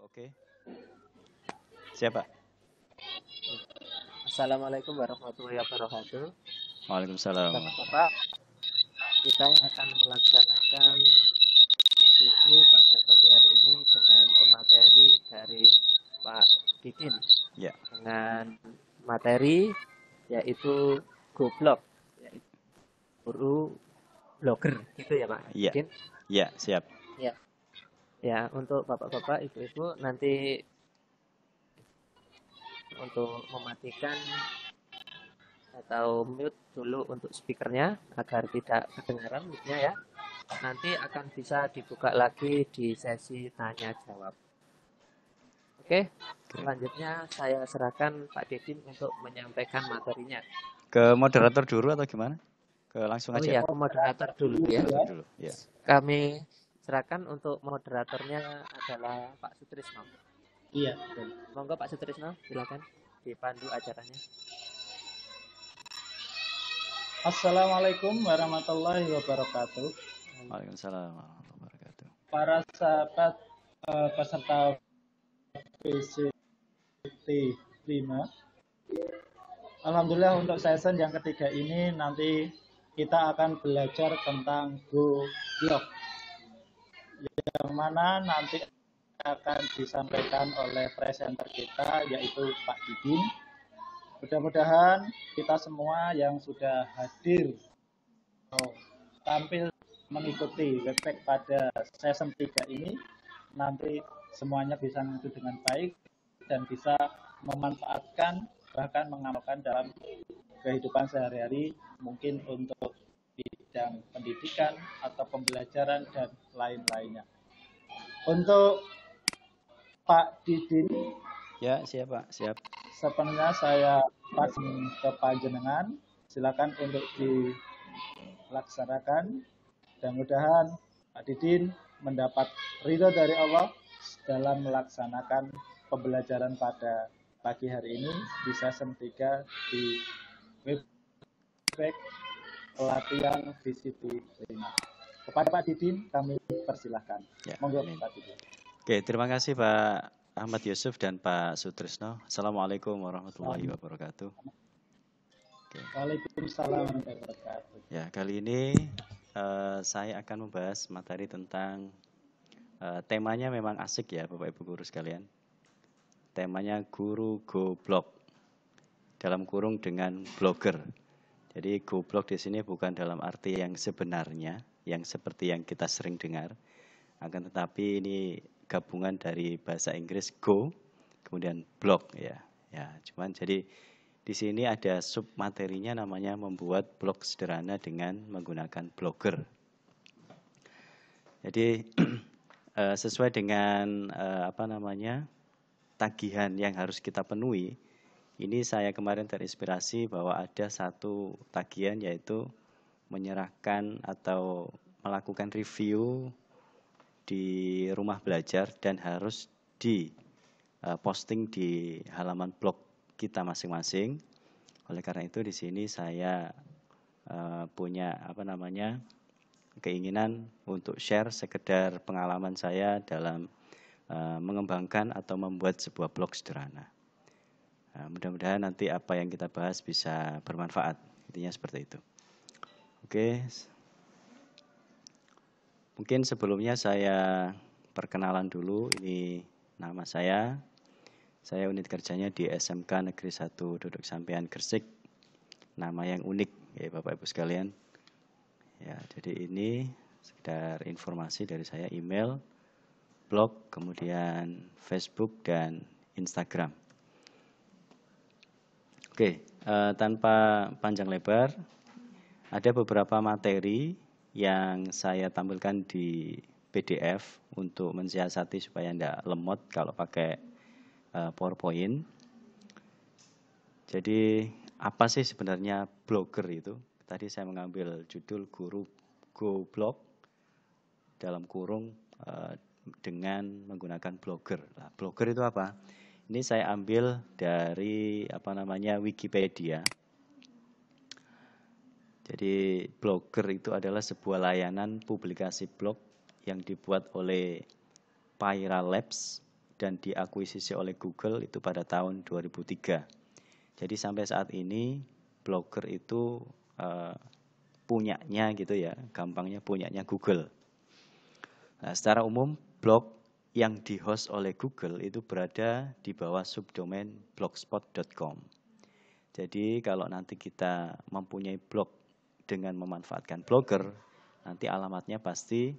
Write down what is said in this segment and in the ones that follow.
Oke. Okay. Siapa? Assalamualaikum warahmatullahi wabarakatuh. Waalaikumsalam. Bapak-bapak, kita akan melaksanakan diskusi pada pagi hari ini dengan pemateri dari Pak Didin. Ya. Dengan materi yaitu goblok, yaitu guru blogger gitu ya Pak. Iya. Iya, siap. Iya ya untuk bapak-bapak ibu-ibu nanti untuk mematikan atau mute dulu untuk speakernya agar tidak kedengaran mute nya ya. Nanti akan bisa dibuka lagi di sesi tanya jawab. Oke, selanjutnya saya serahkan Pak Dedin untuk menyampaikan materinya. Ke moderator dulu atau gimana? Ke langsung oh aja. Oh ya ke moderator dulu ya. Dulu, ya. Kami Gerakan untuk moderatornya adalah Pak Sutrisno. Iya, betul. Monggo Pak Sutrisno, silakan dipandu acaranya. Assalamualaikum warahmatullahi wabarakatuh. Waalaikumsalam warahmatullahi wabarakatuh. Para sahabat uh, peserta PCT 5. Alhamdulillah untuk season yang ketiga ini nanti kita akan belajar tentang Go Block yang mana nanti akan disampaikan oleh presenter kita yaitu Pak Didin. Mudah-mudahan kita semua yang sudah hadir oh, tampil mengikuti webpack pada season 3 ini nanti semuanya bisa mengikuti dengan baik dan bisa memanfaatkan bahkan mengamalkan dalam kehidupan sehari-hari mungkin untuk bidang pendidikan atau pembelajaran dan lain-lainnya. Untuk Pak Didin, ya siap Pak, siap. Sepenuhnya saya pas ke Panjenengan, silakan untuk dilaksanakan. dan mudahan Pak Didin mendapat ridho dari Allah dalam melaksanakan pembelajaran pada pagi hari ini bisa season di Webback pelatihan disiplin. Kepada Pak Didin kami persilahkan. Ya, Monggo amin. Pak Didin. Oke, terima kasih Pak Ahmad Yusuf dan Pak Sutrisno. Assalamualaikum warahmatullahi wabarakatuh. Oke. Waalaikumsalam warahmatullahi wabarakatuh. Ya, kali ini uh, saya akan membahas materi tentang uh, temanya memang asik ya Bapak Ibu guru sekalian. Temanya guru goblok dalam kurung dengan blogger. Jadi goblok di sini bukan dalam arti yang sebenarnya, yang seperti yang kita sering dengar. Akan tetapi ini gabungan dari bahasa Inggris go, kemudian blog ya. Ya, cuman jadi di sini ada sub materinya namanya membuat blog sederhana dengan menggunakan blogger. Jadi eh, sesuai dengan eh, apa namanya tagihan yang harus kita penuhi, ini saya kemarin terinspirasi bahwa ada satu tagihan yaitu menyerahkan atau melakukan review di rumah belajar dan harus di eh, posting di halaman blog kita masing-masing. Oleh karena itu di sini saya eh, punya apa namanya keinginan untuk share sekedar pengalaman saya dalam eh, mengembangkan atau membuat sebuah blog sederhana. Nah, mudah-mudahan nanti apa yang kita bahas bisa bermanfaat. Intinya seperti itu. Oke. Mungkin sebelumnya saya perkenalan dulu. Ini nama saya. Saya unit kerjanya di SMK Negeri 1 Duduk Sampean Gresik. Nama yang unik ya Bapak Ibu sekalian. Ya, jadi ini sekedar informasi dari saya email, blog, kemudian Facebook dan Instagram. Oke, uh, tanpa panjang lebar, ada beberapa materi yang saya tampilkan di PDF untuk mensiasati supaya tidak lemot kalau pakai uh, PowerPoint. Jadi apa sih sebenarnya blogger itu? Tadi saya mengambil judul guru go blog dalam kurung uh, dengan menggunakan blogger. Nah, blogger itu apa? Ini saya ambil dari apa namanya Wikipedia. Jadi blogger itu adalah sebuah layanan publikasi blog yang dibuat oleh Pyra Labs dan diakuisisi oleh Google itu pada tahun 2003. Jadi sampai saat ini blogger itu uh, punyanya gitu ya, gampangnya punyanya Google. Nah, secara umum blog yang dihost oleh Google itu berada di bawah subdomain blogspot.com. Jadi kalau nanti kita mempunyai blog dengan memanfaatkan blogger, nanti alamatnya pasti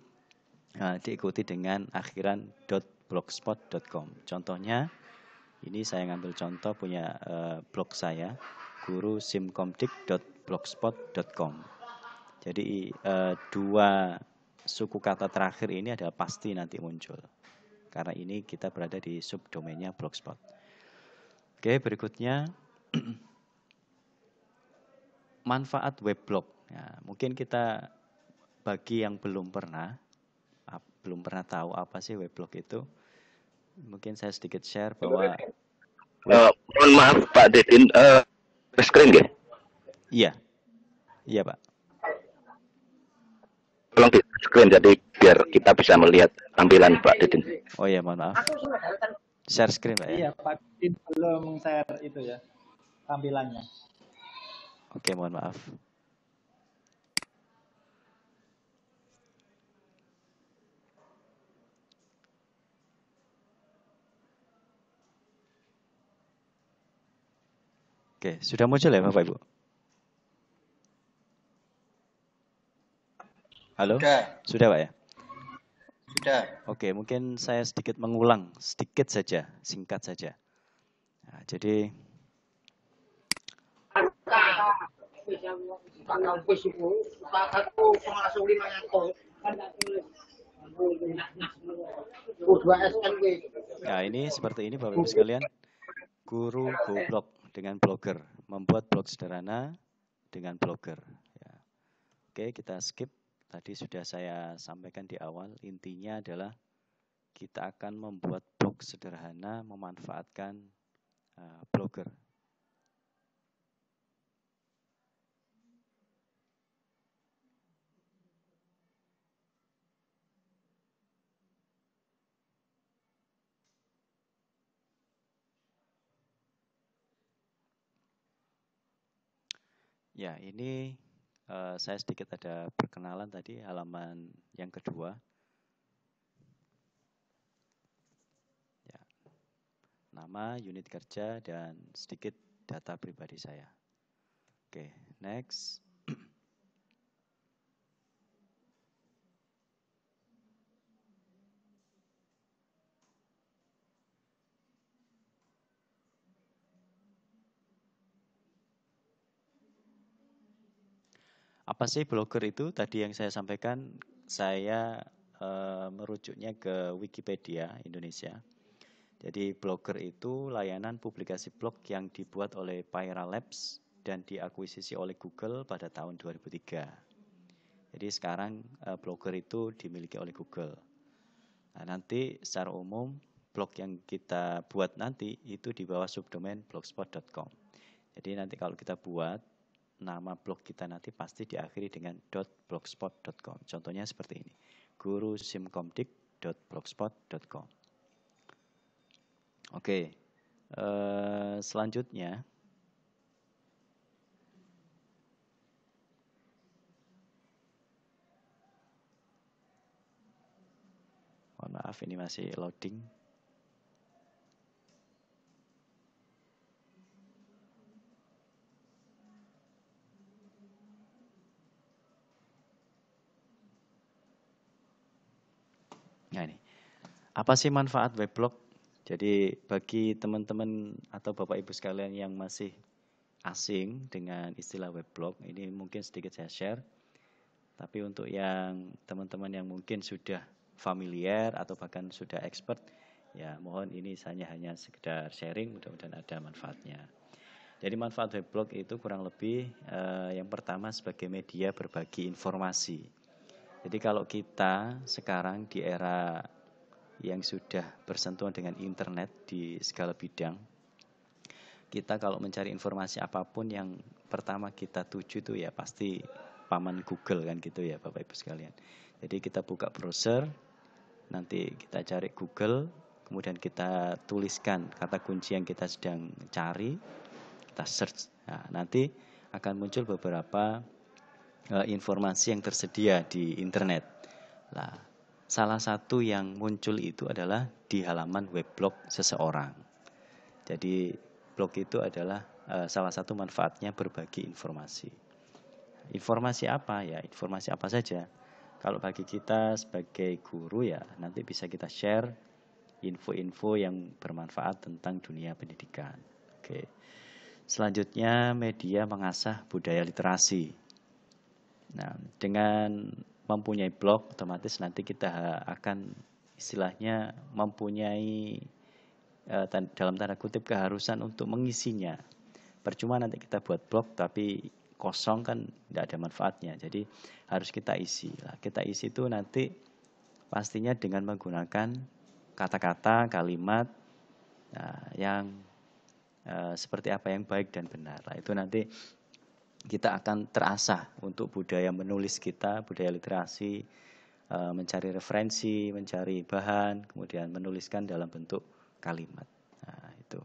uh, diikuti dengan akhiran .blogspot.com. Contohnya, ini saya ngambil contoh punya uh, blog saya, guru simkomdik.blogspot.com. Jadi uh, dua suku kata terakhir ini adalah pasti nanti muncul karena ini kita berada di subdomainnya blogspot. Oke, berikutnya manfaat weblog. Ya, mungkin kita bagi yang belum pernah belum pernah tahu apa sih weblog itu, mungkin saya sedikit share bahwa uh, mohon maaf Pak Dedin uh, screen ya? Iya, iya Pak tolong di screen jadi biar kita bisa melihat tampilan Pak Didin. Oh iya, mohon maaf. Share screen Pak ya. Iya, Pak Didin belum share itu ya tampilannya. Oke, mohon maaf. Oke, sudah muncul ya Bapak Ibu? Halo? Sudah. Sudah, Pak ya? Sudah. Oke, mungkin saya sedikit mengulang, sedikit saja, singkat saja. Nah, jadi Nah, ini seperti ini Bapak Ibu sekalian. Guru goblok dengan blogger, membuat blog sederhana dengan blogger. Ya. Oke, kita skip. Tadi sudah saya sampaikan di awal, intinya adalah kita akan membuat blog sederhana memanfaatkan uh, blogger. Ya, ini Eh, saya sedikit ada perkenalan tadi halaman yang kedua. Ya. Nama, unit kerja, dan sedikit data pribadi saya. Oke, okay, next. Apa sih blogger itu? Tadi yang saya sampaikan, saya e, merujuknya ke Wikipedia Indonesia. Jadi blogger itu layanan publikasi blog yang dibuat oleh Pyra Labs dan diakuisisi oleh Google pada tahun 2003. Jadi sekarang e, blogger itu dimiliki oleh Google. Nah, nanti secara umum blog yang kita buat nanti itu di bawah subdomain blogspot.com. Jadi nanti kalau kita buat nama blog kita nanti pasti diakhiri dengan .blogspot.com. Contohnya seperti ini. guru gurusimkomdik.blogspot.com. Oke. Eh, selanjutnya maaf ini masih loading. Nah ini, apa sih manfaat weblog? Jadi bagi teman-teman atau bapak ibu sekalian yang masih asing dengan istilah weblog, ini mungkin sedikit saya share. Tapi untuk yang teman-teman yang mungkin sudah familiar atau bahkan sudah expert, ya mohon ini saya hanya sekedar sharing, mudah-mudahan ada manfaatnya. Jadi manfaat weblog itu kurang lebih eh, yang pertama sebagai media berbagi informasi jadi kalau kita sekarang di era yang sudah bersentuhan dengan internet di segala bidang, kita kalau mencari informasi apapun yang pertama kita tuju itu ya pasti paman Google kan gitu ya Bapak Ibu sekalian. Jadi kita buka browser, nanti kita cari Google, kemudian kita tuliskan kata kunci yang kita sedang cari, kita search. Nah, nanti akan muncul beberapa E, informasi yang tersedia di internet. Nah, salah satu yang muncul itu adalah di halaman web blog seseorang. Jadi blog itu adalah e, salah satu manfaatnya berbagi informasi. Informasi apa ya? Informasi apa saja? Kalau bagi kita sebagai guru ya nanti bisa kita share info-info yang bermanfaat tentang dunia pendidikan. Oke. Selanjutnya media mengasah budaya literasi. Nah, dengan mempunyai blog otomatis nanti kita akan istilahnya mempunyai e, dalam tanda kutip keharusan untuk mengisinya. Percuma nanti kita buat blog tapi kosong kan tidak ada manfaatnya. Jadi harus kita isi. Nah, kita isi itu nanti pastinya dengan menggunakan kata-kata, kalimat nah, yang eh, seperti apa yang baik dan benar. Nah, itu nanti kita akan terasa untuk budaya menulis kita, budaya literasi, e, mencari referensi, mencari bahan, kemudian menuliskan dalam bentuk kalimat. Nah, itu.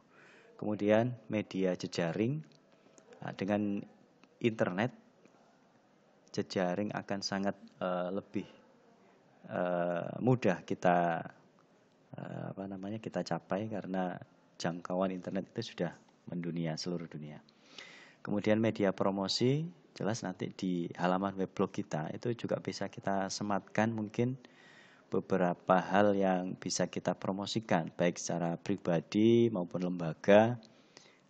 Kemudian media jejaring e, dengan internet jejaring akan sangat e, lebih mudah kita apa namanya kita capai karena jangkauan internet itu sudah mendunia seluruh dunia. Kemudian media promosi jelas nanti di halaman blog kita itu juga bisa kita sematkan mungkin beberapa hal yang bisa kita promosikan baik secara pribadi maupun lembaga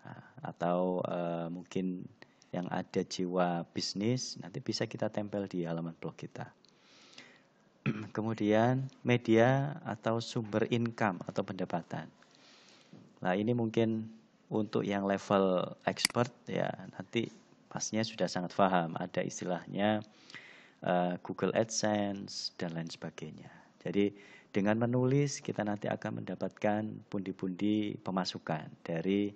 nah, atau e, mungkin yang ada jiwa bisnis nanti bisa kita tempel di halaman blog kita. Kemudian media atau sumber income atau pendapatan. Nah, ini mungkin untuk yang level expert ya nanti pastinya sudah sangat paham ada istilahnya uh, Google AdSense dan lain sebagainya. Jadi dengan menulis kita nanti akan mendapatkan pundi-pundi pemasukan dari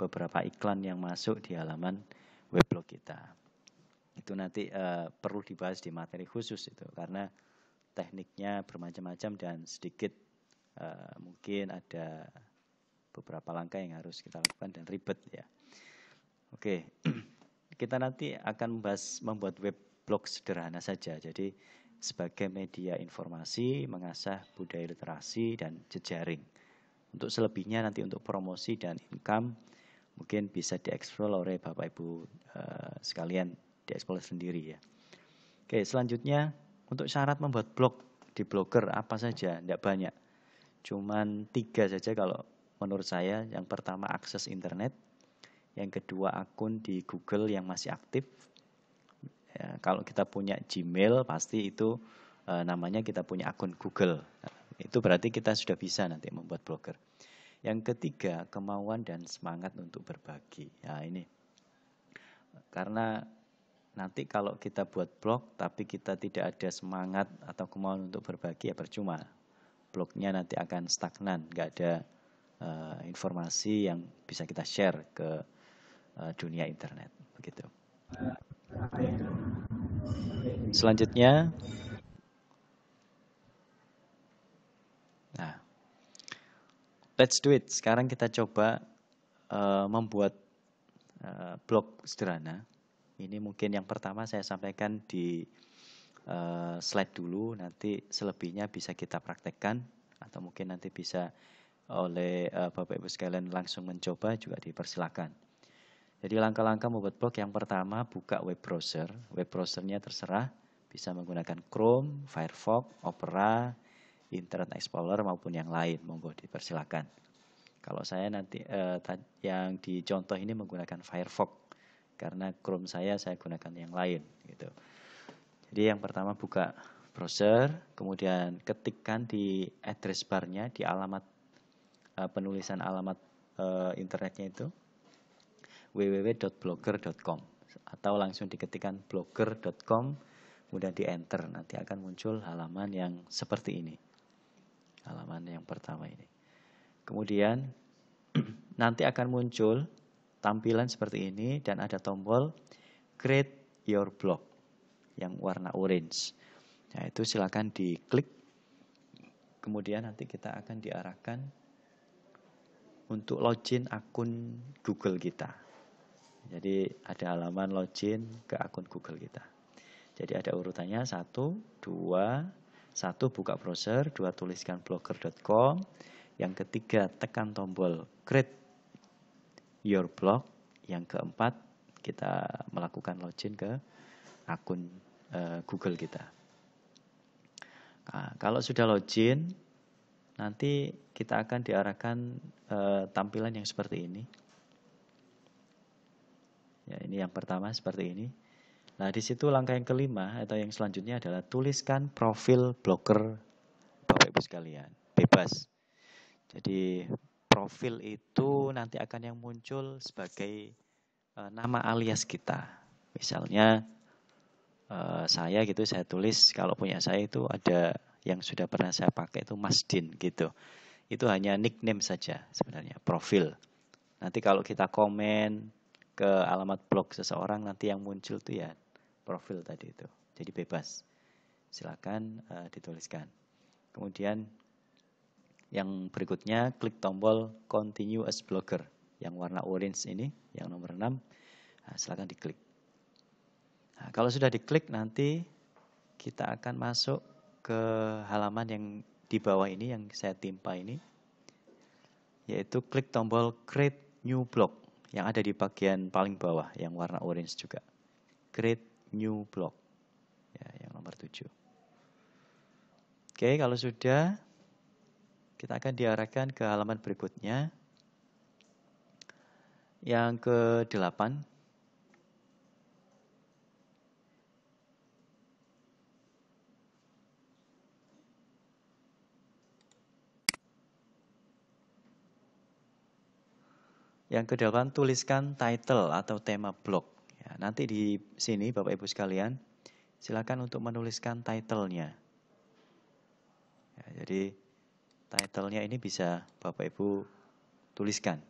beberapa iklan yang masuk di halaman weblog kita. Itu nanti uh, perlu dibahas di materi khusus itu karena tekniknya bermacam-macam dan sedikit uh, mungkin ada beberapa langkah yang harus kita lakukan dan ribet ya. Oke, kita nanti akan membahas membuat web blog sederhana saja. Jadi sebagai media informasi, mengasah budaya literasi dan jejaring. Untuk selebihnya nanti untuk promosi dan income mungkin bisa dieksplor oleh Bapak Ibu e, sekalian dieksplor sendiri ya. Oke, selanjutnya untuk syarat membuat blog di blogger apa saja, tidak banyak. Cuman tiga saja kalau menurut saya yang pertama akses internet, yang kedua akun di Google yang masih aktif. Ya, kalau kita punya Gmail pasti itu e, namanya kita punya akun Google. itu berarti kita sudah bisa nanti membuat blogger. Yang ketiga kemauan dan semangat untuk berbagi. Nah ini karena nanti kalau kita buat blog tapi kita tidak ada semangat atau kemauan untuk berbagi ya percuma blognya nanti akan stagnan nggak ada uh, informasi yang bisa kita share ke uh, dunia internet begitu. Selanjutnya Nah, let's do it. Sekarang kita coba uh, membuat uh, blog sederhana. Ini mungkin yang pertama saya sampaikan di uh, slide dulu, nanti selebihnya bisa kita praktekkan atau mungkin nanti bisa oleh uh, Bapak Ibu sekalian langsung mencoba juga dipersilakan. Jadi langkah-langkah membuat blog yang pertama buka web browser. Web browsernya terserah bisa menggunakan Chrome, Firefox, Opera, Internet Explorer maupun yang lain. Monggo dipersilakan. Kalau saya nanti eh, yang di contoh ini menggunakan Firefox karena Chrome saya saya gunakan yang lain gitu. Jadi yang pertama buka browser, kemudian ketikkan di address barnya di alamat Eh, penulisan alamat uh, internetnya itu www.blogger.com atau langsung diketikkan blogger.com kemudian di enter nanti akan muncul halaman yang seperti ini halaman yang pertama ini kemudian nanti akan muncul tampilan seperti ini dan ada tombol create your blog yang warna orange nah itu silahkan diklik kemudian nanti kita akan diarahkan untuk login akun Google kita. Jadi ada halaman login ke akun Google kita. Jadi ada urutannya satu, dua, satu buka browser, dua tuliskan blogger.com, yang ketiga tekan tombol create your blog, yang keempat kita melakukan login ke akun e, Google kita. Nah, kalau sudah login, nanti kita akan diarahkan e, tampilan yang seperti ini. Ya, ini yang pertama seperti ini. Nah, di situ langkah yang kelima atau yang selanjutnya adalah tuliskan profil blogger Bapak Ibu sekalian, bebas. Jadi profil itu nanti akan yang muncul sebagai e, nama alias kita. Misalnya e, saya gitu saya tulis kalau punya saya itu ada yang sudah pernah saya pakai itu Masdin gitu. Itu hanya nickname saja sebenarnya, profil. Nanti kalau kita komen ke alamat blog seseorang nanti yang muncul tuh ya profil tadi itu. Jadi bebas. Silakan uh, dituliskan. Kemudian yang berikutnya klik tombol continue as blogger yang warna orange ini yang nomor 6. Nah, silakan diklik. Nah, kalau sudah diklik nanti kita akan masuk ke halaman yang di bawah ini yang saya timpa ini, yaitu klik tombol Create New Block yang ada di bagian paling bawah yang warna orange juga. Create New Block, ya, yang nomor 7. Oke, kalau sudah, kita akan diarahkan ke halaman berikutnya. Yang ke-8, Yang kedelapan, tuliskan title atau tema blog. Ya, nanti di sini Bapak Ibu sekalian, silakan untuk menuliskan titlenya. Ya, jadi titlenya ini bisa Bapak Ibu tuliskan.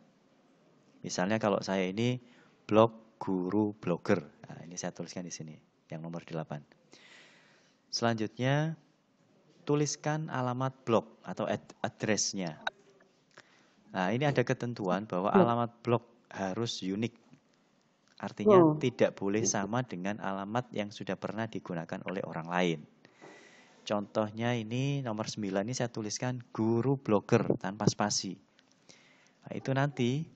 Misalnya kalau saya ini blog guru blogger. Nah, ini saya tuliskan di sini, yang nomor 8. Selanjutnya, tuliskan alamat blog atau ad address-nya. Nah, ini ada ketentuan bahwa alamat blog harus unik. Artinya oh. tidak boleh gitu. sama dengan alamat yang sudah pernah digunakan oleh orang lain. Contohnya ini nomor 9 ini saya tuliskan guru blogger tanpa spasi. Nah, itu nanti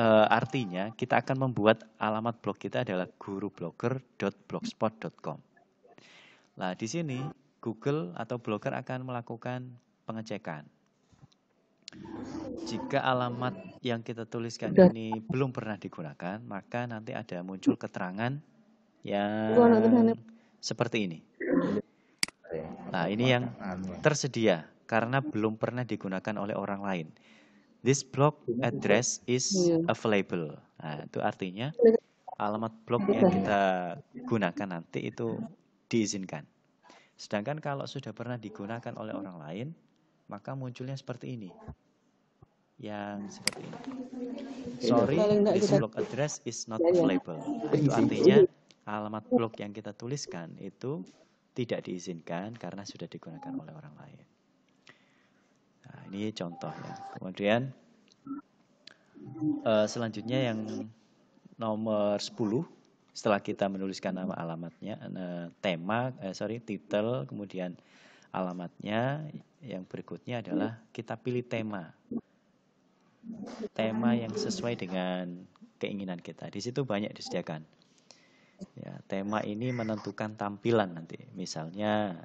e, artinya kita akan membuat alamat blog kita adalah guru gurublogger.blogspot.com. Nah, di sini Google atau Blogger akan melakukan pengecekan jika alamat yang kita tuliskan Udah. ini belum pernah digunakan, maka nanti ada muncul keterangan yang seperti ini. Nah, ini yang anu. tersedia karena belum pernah digunakan oleh orang lain. This block address is iya. available. Nah, itu artinya alamat blok yang kita gunakan nanti itu diizinkan. Sedangkan kalau sudah pernah digunakan oleh orang lain, maka munculnya seperti ini. Yang seperti ini. Sorry, this block address is not ya, ya. available. Itu artinya alamat blok yang kita tuliskan itu tidak diizinkan karena sudah digunakan oleh orang lain. Nah, ini contoh ya. Kemudian uh, selanjutnya yang nomor 10 setelah kita menuliskan nama alamatnya, eh, tema, eh, sorry, title, kemudian alamatnya yang berikutnya adalah kita pilih tema. Tema yang sesuai dengan keinginan kita. Di situ banyak disediakan. Ya, tema ini menentukan tampilan nanti. Misalnya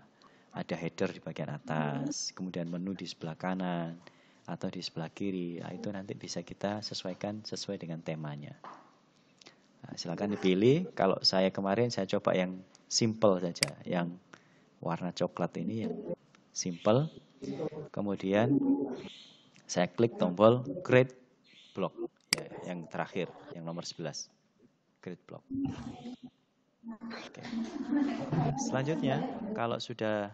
ada header di bagian atas, kemudian menu di sebelah kanan atau di sebelah kiri. Nah, itu nanti bisa kita sesuaikan sesuai dengan temanya. Nah, silakan dipilih. Kalau saya kemarin saya coba yang simple saja, yang warna coklat ini yang simple Kemudian saya klik tombol create block ya, yang terakhir, yang nomor 11. Create block. Oke. Selanjutnya, kalau sudah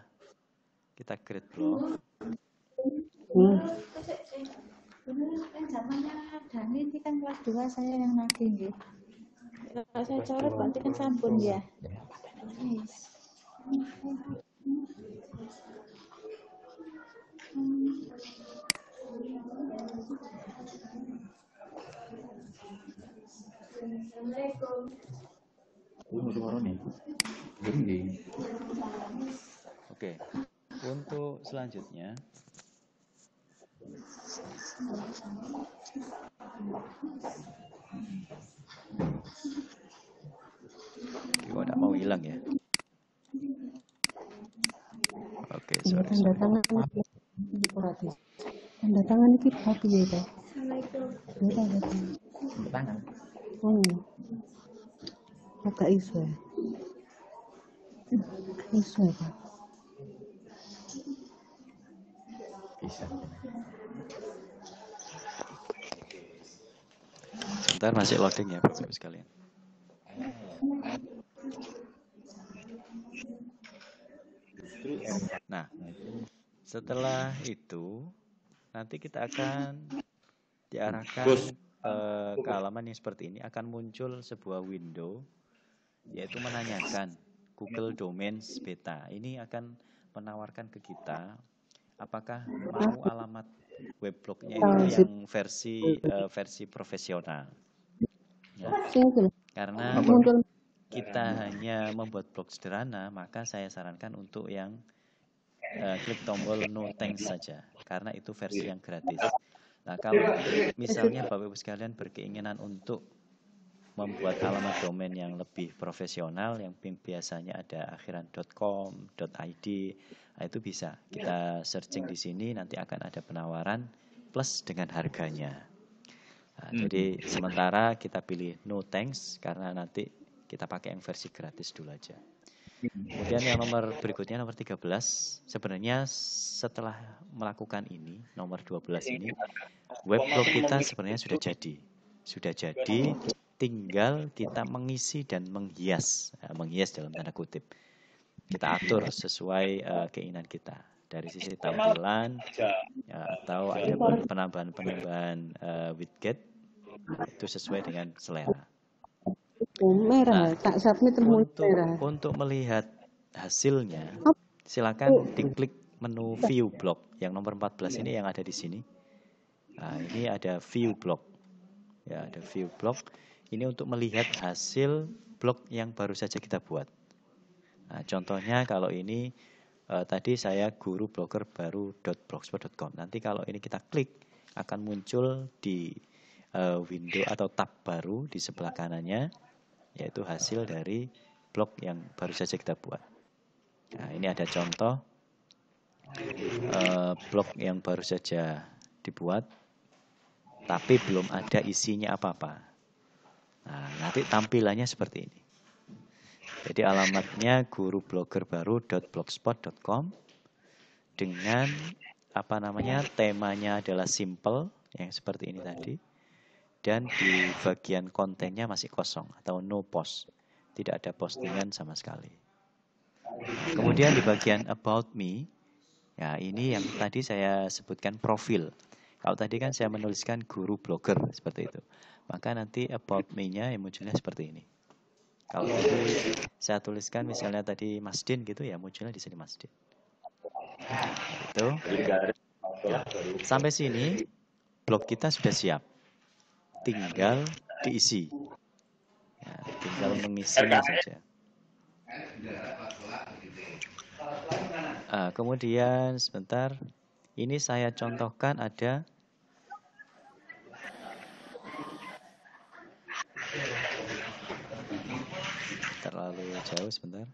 kita create block. Hmm. zamannya Dani ini kan kelas 2 saya yang lagi Kalau saya coret berarti kan sampun ya. ya. Yes. Oke, untuk selanjutnya Gue gak mau hilang ya. Oke, okay, sorry. sorry. Dekoratif. Tanda tangan itu hati ya itu. Berapa ada tangan? Hmm. Kakak isu ya. Hmm, isu ya kak. Bisa. Sebentar masih loading ya, Bapak sekalian. Nah, setelah itu nanti kita akan diarahkan uh, ke halaman yang seperti ini akan muncul sebuah window yaitu menanyakan Google Domains Beta. Ini akan menawarkan ke kita apakah mau alamat web blognya yang versi uh, versi profesional. Ya. Karena kita hanya membuat blog sederhana, maka saya sarankan untuk yang Eh, klik tombol no thanks saja karena itu versi iya. yang gratis. Nah, kalau misalnya Bapak Ibu sekalian berkeinginan untuk membuat halaman domain yang lebih profesional yang biasanya ada akhiran .com, .id, nah, itu bisa. Kita searching di sini nanti akan ada penawaran plus dengan harganya. Nah, hmm. Jadi sementara kita pilih no thanks karena nanti kita pakai yang versi gratis dulu aja. Kemudian yang nomor berikutnya nomor 13 sebenarnya setelah melakukan ini nomor 12 ini blog kita sebenarnya sudah jadi. Sudah jadi tinggal kita mengisi dan menghias eh, menghias dalam tanda kutip. Kita atur sesuai uh, keinginan kita dari sisi tampilan ya, atau ada penambahan-penambahan uh, widget itu sesuai dengan selera merah. Nah, tak submit untuk, merah. Untuk melihat hasilnya, oh. silakan diklik menu view block yang nomor 14 ini yang ada di sini. Nah, ini ada view block. Ya, ada view block. Ini untuk melihat hasil blok yang baru saja kita buat. Nah, contohnya kalau ini eh, tadi saya guru blogger baru .blogspot.com. Nanti kalau ini kita klik akan muncul di eh, window atau tab baru di sebelah kanannya yaitu hasil dari blok yang baru saja kita buat. Nah, ini ada contoh eh, blok yang baru saja dibuat, tapi belum ada isinya apa-apa. Nah, nanti tampilannya seperti ini. Jadi alamatnya guru gurubloggerbaru.blogspot.com dengan apa namanya temanya adalah simple yang seperti ini tadi dan di bagian kontennya masih kosong atau no post. Tidak ada postingan sama sekali. Kemudian di bagian about me, ya ini yang tadi saya sebutkan profil. Kalau tadi kan saya menuliskan guru blogger seperti itu. Maka nanti about me-nya yang munculnya seperti ini. Kalau tadi saya tuliskan misalnya tadi Mas Din gitu ya munculnya di sini Mas Din. Nah, itu. Ya. Sampai sini blog kita sudah siap tinggal diisi. Ya, tinggal mengisinya saja. Nah, kemudian sebentar, ini saya contohkan ada terlalu jauh sebentar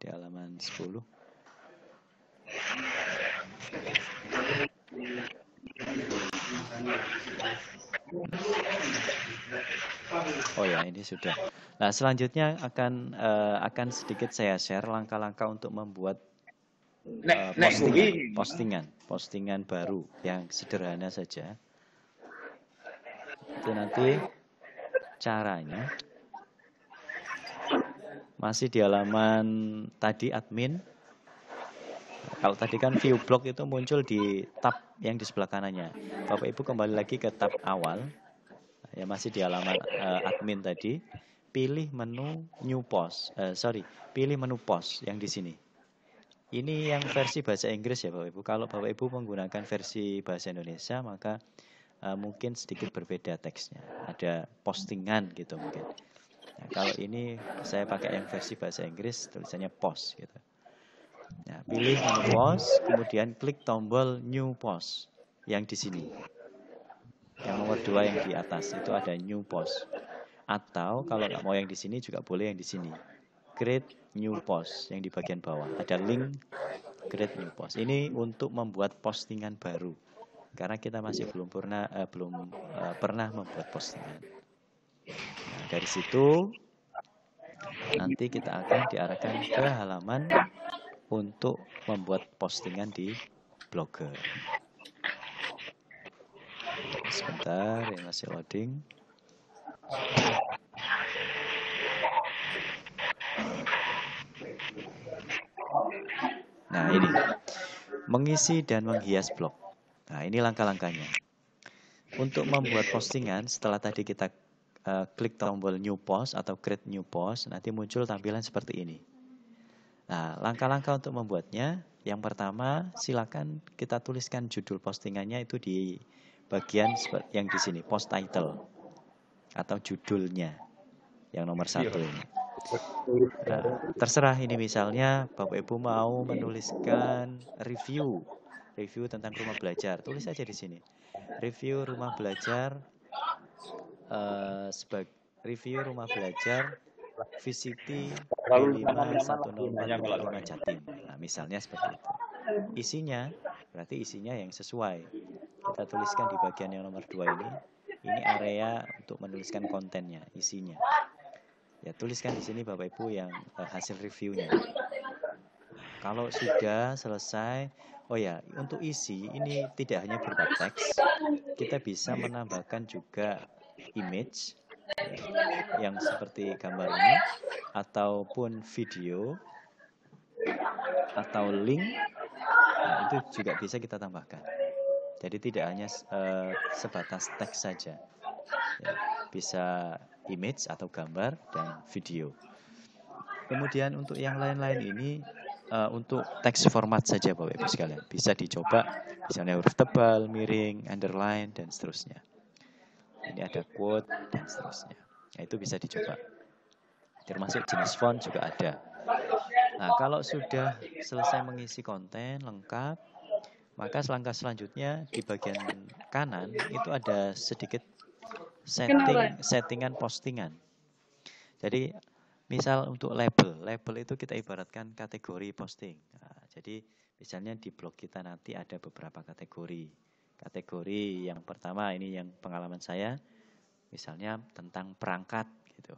di halaman 10. Oh ya, ini sudah. Nah, selanjutnya akan uh, akan sedikit saya share langkah-langkah untuk membuat uh, eh, postingan, postingan, postingan baru yang sederhana saja. Itu nanti caranya masih di halaman tadi admin kalau tadi kan view block itu muncul di tab yang di sebelah kanannya. Bapak Ibu kembali lagi ke tab awal, ya masih di halaman uh, admin tadi. Pilih menu new post, uh, sorry, pilih menu post yang di sini. Ini yang versi bahasa Inggris ya Bapak Ibu. Kalau Bapak Ibu menggunakan versi bahasa Indonesia maka uh, mungkin sedikit berbeda teksnya. Ada postingan gitu mungkin. Nah, kalau ini saya pakai yang versi bahasa Inggris tulisannya post gitu. Ya, pilih menu post kemudian klik tombol new post yang di sini. Yang nomor dua yang di atas itu ada new post Atau kalau nggak mau yang di sini juga boleh yang di sini. Create new post yang di bagian bawah. Ada link create new post. Ini untuk membuat postingan baru. Karena kita masih belum pernah eh, belum eh, pernah membuat postingan. Nah, dari situ nanti kita akan diarahkan ke halaman untuk membuat postingan di blogger. Sebentar, ini masih loading. Nah, ini mengisi dan menghias blog. Nah, ini langkah-langkahnya. Untuk membuat postingan, setelah tadi kita uh, klik tombol New Post atau Create New Post, nanti muncul tampilan seperti ini. Nah, langkah-langkah untuk membuatnya, yang pertama silakan kita tuliskan judul postingannya itu di bagian yang di sini, post title atau judulnya yang nomor iya. satu ini. Nah, terserah ini misalnya Bapak Ibu mau menuliskan review review tentang rumah belajar tulis aja di sini review rumah belajar uh, eh, sebagai review rumah belajar Visiti B5102 Jatim. Nah, misalnya seperti itu. Isinya, berarti isinya yang sesuai. Kita tuliskan di bagian yang nomor dua ini. Ini area untuk menuliskan kontennya, isinya. Ya, tuliskan di sini Bapak Ibu yang eh, hasil reviewnya. Kalau sudah selesai, oh ya, untuk isi ini tidak hanya berupa teks, kita bisa menambahkan juga image yang seperti gambar ini ataupun video atau link nah, itu juga bisa kita tambahkan. Jadi tidak hanya uh, sebatas teks saja, ya, bisa image atau gambar dan video. Kemudian untuk yang lain-lain ini uh, untuk teks format saja Bapak Ibu sekalian bisa dicoba misalnya huruf tebal, miring, underline dan seterusnya ini ada quote dan seterusnya nah, itu bisa dicoba termasuk jenis font juga ada nah kalau sudah selesai mengisi konten lengkap maka selangkah selanjutnya di bagian kanan itu ada sedikit setting settingan postingan jadi misal untuk label label itu kita ibaratkan kategori posting nah, jadi misalnya di blog kita nanti ada beberapa kategori kategori yang pertama ini yang pengalaman saya misalnya tentang perangkat gitu.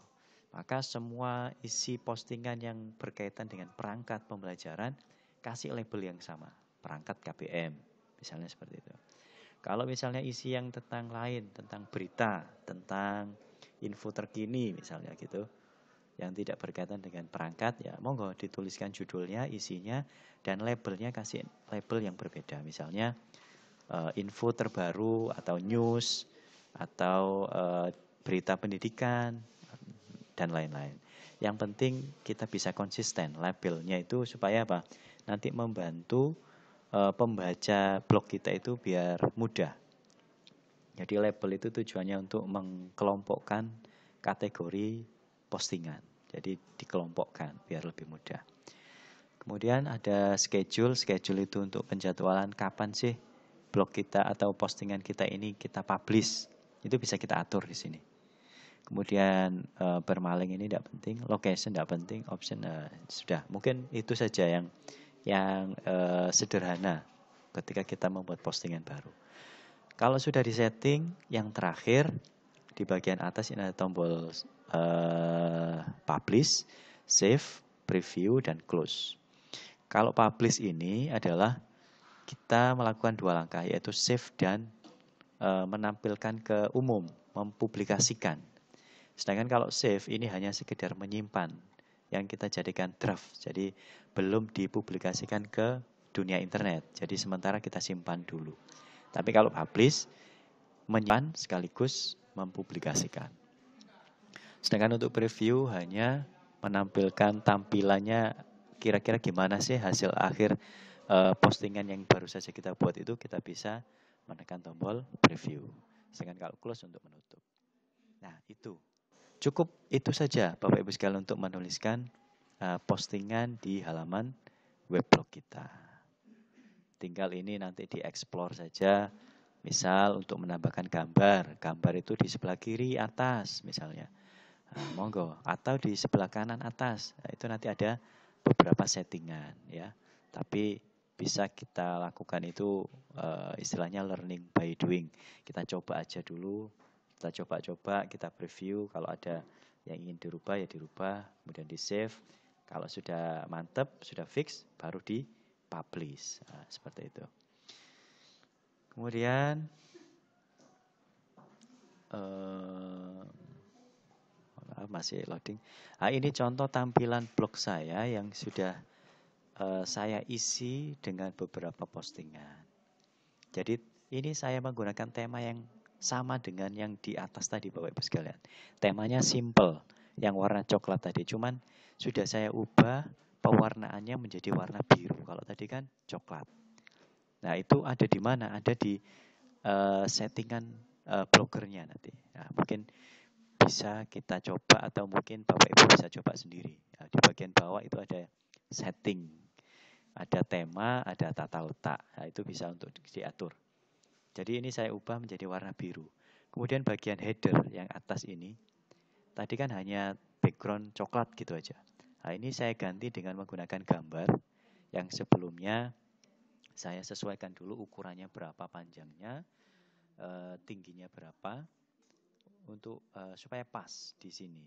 Maka semua isi postingan yang berkaitan dengan perangkat pembelajaran kasih label yang sama, perangkat KBM misalnya seperti itu. Kalau misalnya isi yang tentang lain, tentang berita, tentang info terkini misalnya gitu, yang tidak berkaitan dengan perangkat ya monggo dituliskan judulnya, isinya dan labelnya kasih label yang berbeda. Misalnya uh, info terbaru atau news atau uh, berita pendidikan dan lain-lain. Yang penting kita bisa konsisten labelnya itu supaya apa? Nanti membantu uh, pembaca blog kita itu biar mudah. Jadi label itu tujuannya untuk mengkelompokkan kategori postingan. Jadi dikelompokkan biar lebih mudah. Kemudian ada schedule, schedule itu untuk penjadwalan kapan sih blog kita atau postingan kita ini kita publish, itu bisa kita atur di sini. Kemudian uh, bermaling ini tidak penting, location tidak penting, option uh, sudah. Mungkin itu saja yang yang uh, sederhana ketika kita membuat postingan baru. Kalau sudah di setting yang terakhir di bagian atas ini ada tombol uh, publish, save, preview, dan close. Kalau publish ini adalah kita melakukan dua langkah yaitu save dan e, menampilkan ke umum, mempublikasikan. Sedangkan kalau save ini hanya sekedar menyimpan yang kita jadikan draft. Jadi belum dipublikasikan ke dunia internet. Jadi sementara kita simpan dulu. Tapi kalau publish menyimpan sekaligus mempublikasikan. Sedangkan untuk preview hanya menampilkan tampilannya kira-kira gimana sih hasil akhir uh, postingan yang baru saja kita buat itu kita bisa menekan tombol preview. dengan kalau close untuk menutup. Nah, itu. Cukup itu saja Bapak Ibu sekalian untuk menuliskan uh, postingan di halaman web blog kita. Tinggal ini nanti dieksplor saja. Misal untuk menambahkan gambar, gambar itu di sebelah kiri atas misalnya. Nah, monggo atau di sebelah kanan atas. Nah, itu nanti ada beberapa settingan ya. Tapi bisa kita lakukan itu uh, istilahnya learning by doing. Kita coba aja dulu, kita coba-coba, kita preview kalau ada yang ingin dirubah ya dirubah, kemudian di save. Kalau sudah mantep, sudah fix, baru di publish. Nah, seperti itu. Kemudian uh, masih loading. Nah, ini contoh tampilan blog saya yang sudah Eh, saya isi dengan beberapa postingan. Jadi ini saya menggunakan tema yang sama dengan yang di atas tadi Bapak Ibu sekalian. Temanya simple, yang warna coklat tadi. Cuman sudah saya ubah pewarnaannya menjadi warna biru. Kalau tadi kan coklat. Nah itu ada di mana? Ada di uh, settingan uh, eh, bloggernya nanti. Nah, mungkin bisa kita coba atau mungkin Bapak Ibu bisa coba sendiri. Nah, di bagian bawah itu ada setting ada tema, ada tata letak. Nah, itu bisa untuk diatur. Jadi ini saya ubah menjadi warna biru. Kemudian bagian header yang atas ini, tadi kan hanya background coklat gitu aja. Nah, ini saya ganti dengan menggunakan gambar yang sebelumnya saya sesuaikan dulu ukurannya berapa panjangnya, e, tingginya berapa, untuk e, supaya pas di sini.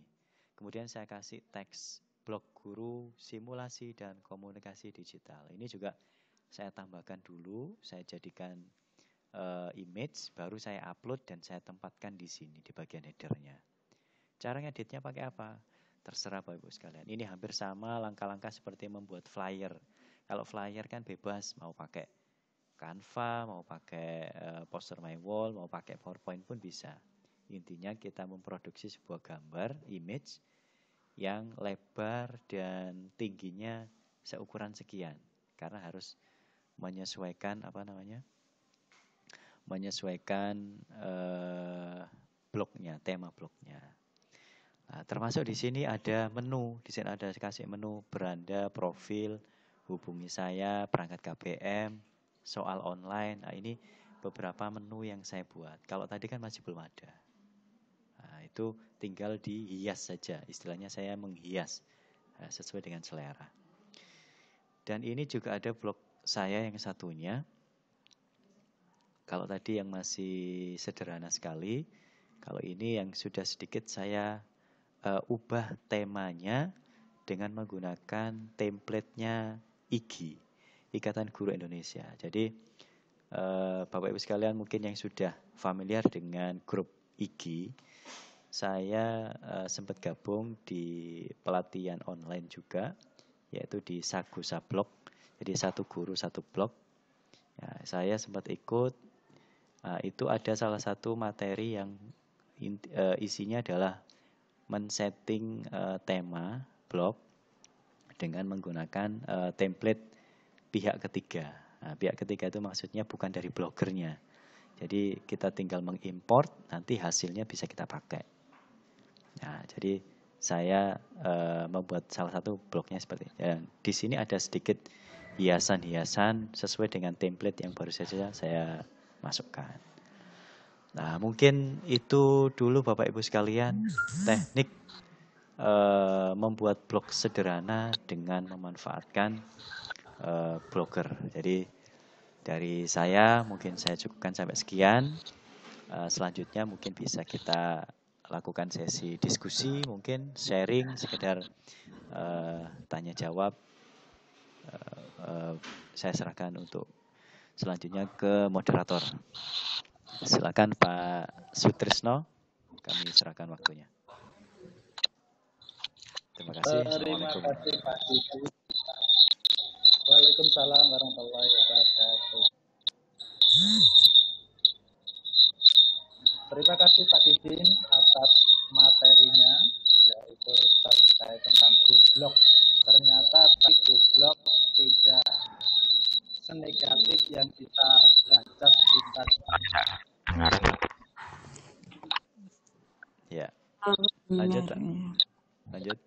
Kemudian saya kasih teks blog guru simulasi dan komunikasi digital. Ini juga saya tambahkan dulu, saya jadikan uh, image, baru saya upload dan saya tempatkan di sini di bagian headernya. Cara ngeditnya pakai apa? Terserah Bapak Ibu sekalian. Ini hampir sama langkah-langkah seperti membuat flyer. Kalau flyer kan bebas mau pakai Canva, mau pakai uh, poster my wall, mau pakai PowerPoint pun bisa. Intinya kita memproduksi sebuah gambar, image yang lebar dan tingginya seukuran sekian karena harus menyesuaikan apa namanya menyesuaikan eh, bloknya tema bloknya nah, termasuk di sini ada menu di sini ada kasih menu beranda profil hubungi saya perangkat KPM soal online nah, ini beberapa menu yang saya buat kalau tadi kan masih belum ada itu tinggal dihias saja. Istilahnya saya menghias eh, sesuai dengan selera. Dan ini juga ada blog saya yang satunya. Kalau tadi yang masih sederhana sekali, kalau ini yang sudah sedikit saya uh, ubah temanya dengan menggunakan templatenya IGI, Ikatan Guru Indonesia. Jadi uh, Bapak Ibu sekalian mungkin yang sudah familiar dengan grup IGI saya uh, sempat gabung di pelatihan online juga yaitu di Sagu Blog. Jadi satu guru satu blog. Ya, saya sempat ikut uh, itu ada salah satu materi yang in, uh, eh, isinya adalah men-setting uh, tema blog dengan menggunakan uh, template pihak ketiga. Nah, pihak ketiga itu maksudnya bukan dari blogernya. Jadi kita tinggal mengimport, nanti hasilnya bisa kita pakai. Nah, jadi saya uh, membuat salah satu blognya seperti ini. Dan di sini ada sedikit hiasan-hiasan sesuai dengan template yang baru saja saya masukkan. Nah, mungkin itu dulu Bapak Ibu sekalian teknik uh, membuat blog sederhana dengan memanfaatkan uh, blogger. Jadi dari saya mungkin saya cukupkan sampai sekian. Uh, selanjutnya mungkin bisa kita lakukan sesi diskusi mungkin sharing sekedar uh, tanya jawab uh, uh, saya serahkan untuk selanjutnya ke moderator silakan Pak Sutrisno kami serahkan waktunya terima kasih assalamualaikum Waalaikumsalam warahmatullahi wabarakatuh. Terima kasih Pak Didin atas materinya, yaitu terkait tentang goblok. Ternyata tadi goblok tidak senegatif yang kita baca sebentar. Dengar Ya. Lanjut. Lanjut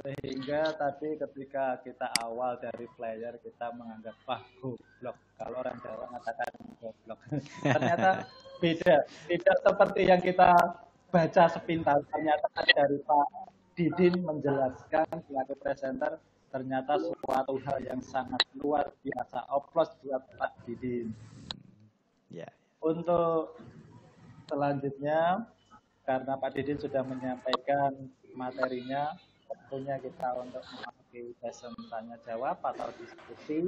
sehingga tadi ketika kita awal dari player kita menganggap wah goblok kalau orang Jawa mengatakan goblok ternyata beda tidak seperti yang kita baca sepintas ternyata dari Pak Didin menjelaskan sebagai presenter ternyata suatu hal yang sangat luar biasa oplos buat Pak Didin ya yeah. untuk selanjutnya karena Pak Didin sudah menyampaikan materinya waktunya kita untuk memasuki sesi tanya jawab atau diskusi.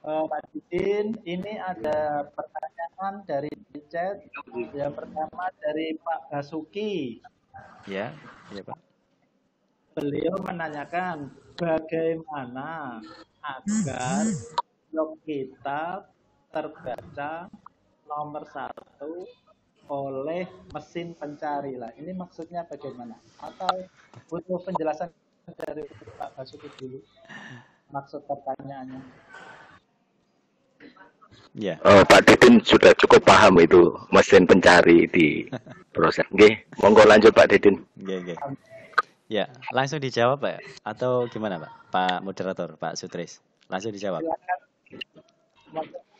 Uh, Pak Didin, ini ada pertanyaan dari chat. Yang pertama dari Pak Basuki. Ya, ya Pak. Beliau menanyakan bagaimana agar blog kita terbaca nomor satu oleh mesin pencari lah. Ini maksudnya bagaimana? Atau butuh penjelasan dari Pak Basuki dulu maksud pertanyaannya? Ya. Oh, Pak Didin sudah cukup paham itu mesin pencari di proses. Oke, monggo lanjut Pak Didin. Oke, oke. Ya, langsung dijawab Pak atau gimana Pak? Pak moderator, Pak Sutris. Langsung dijawab. Silakan.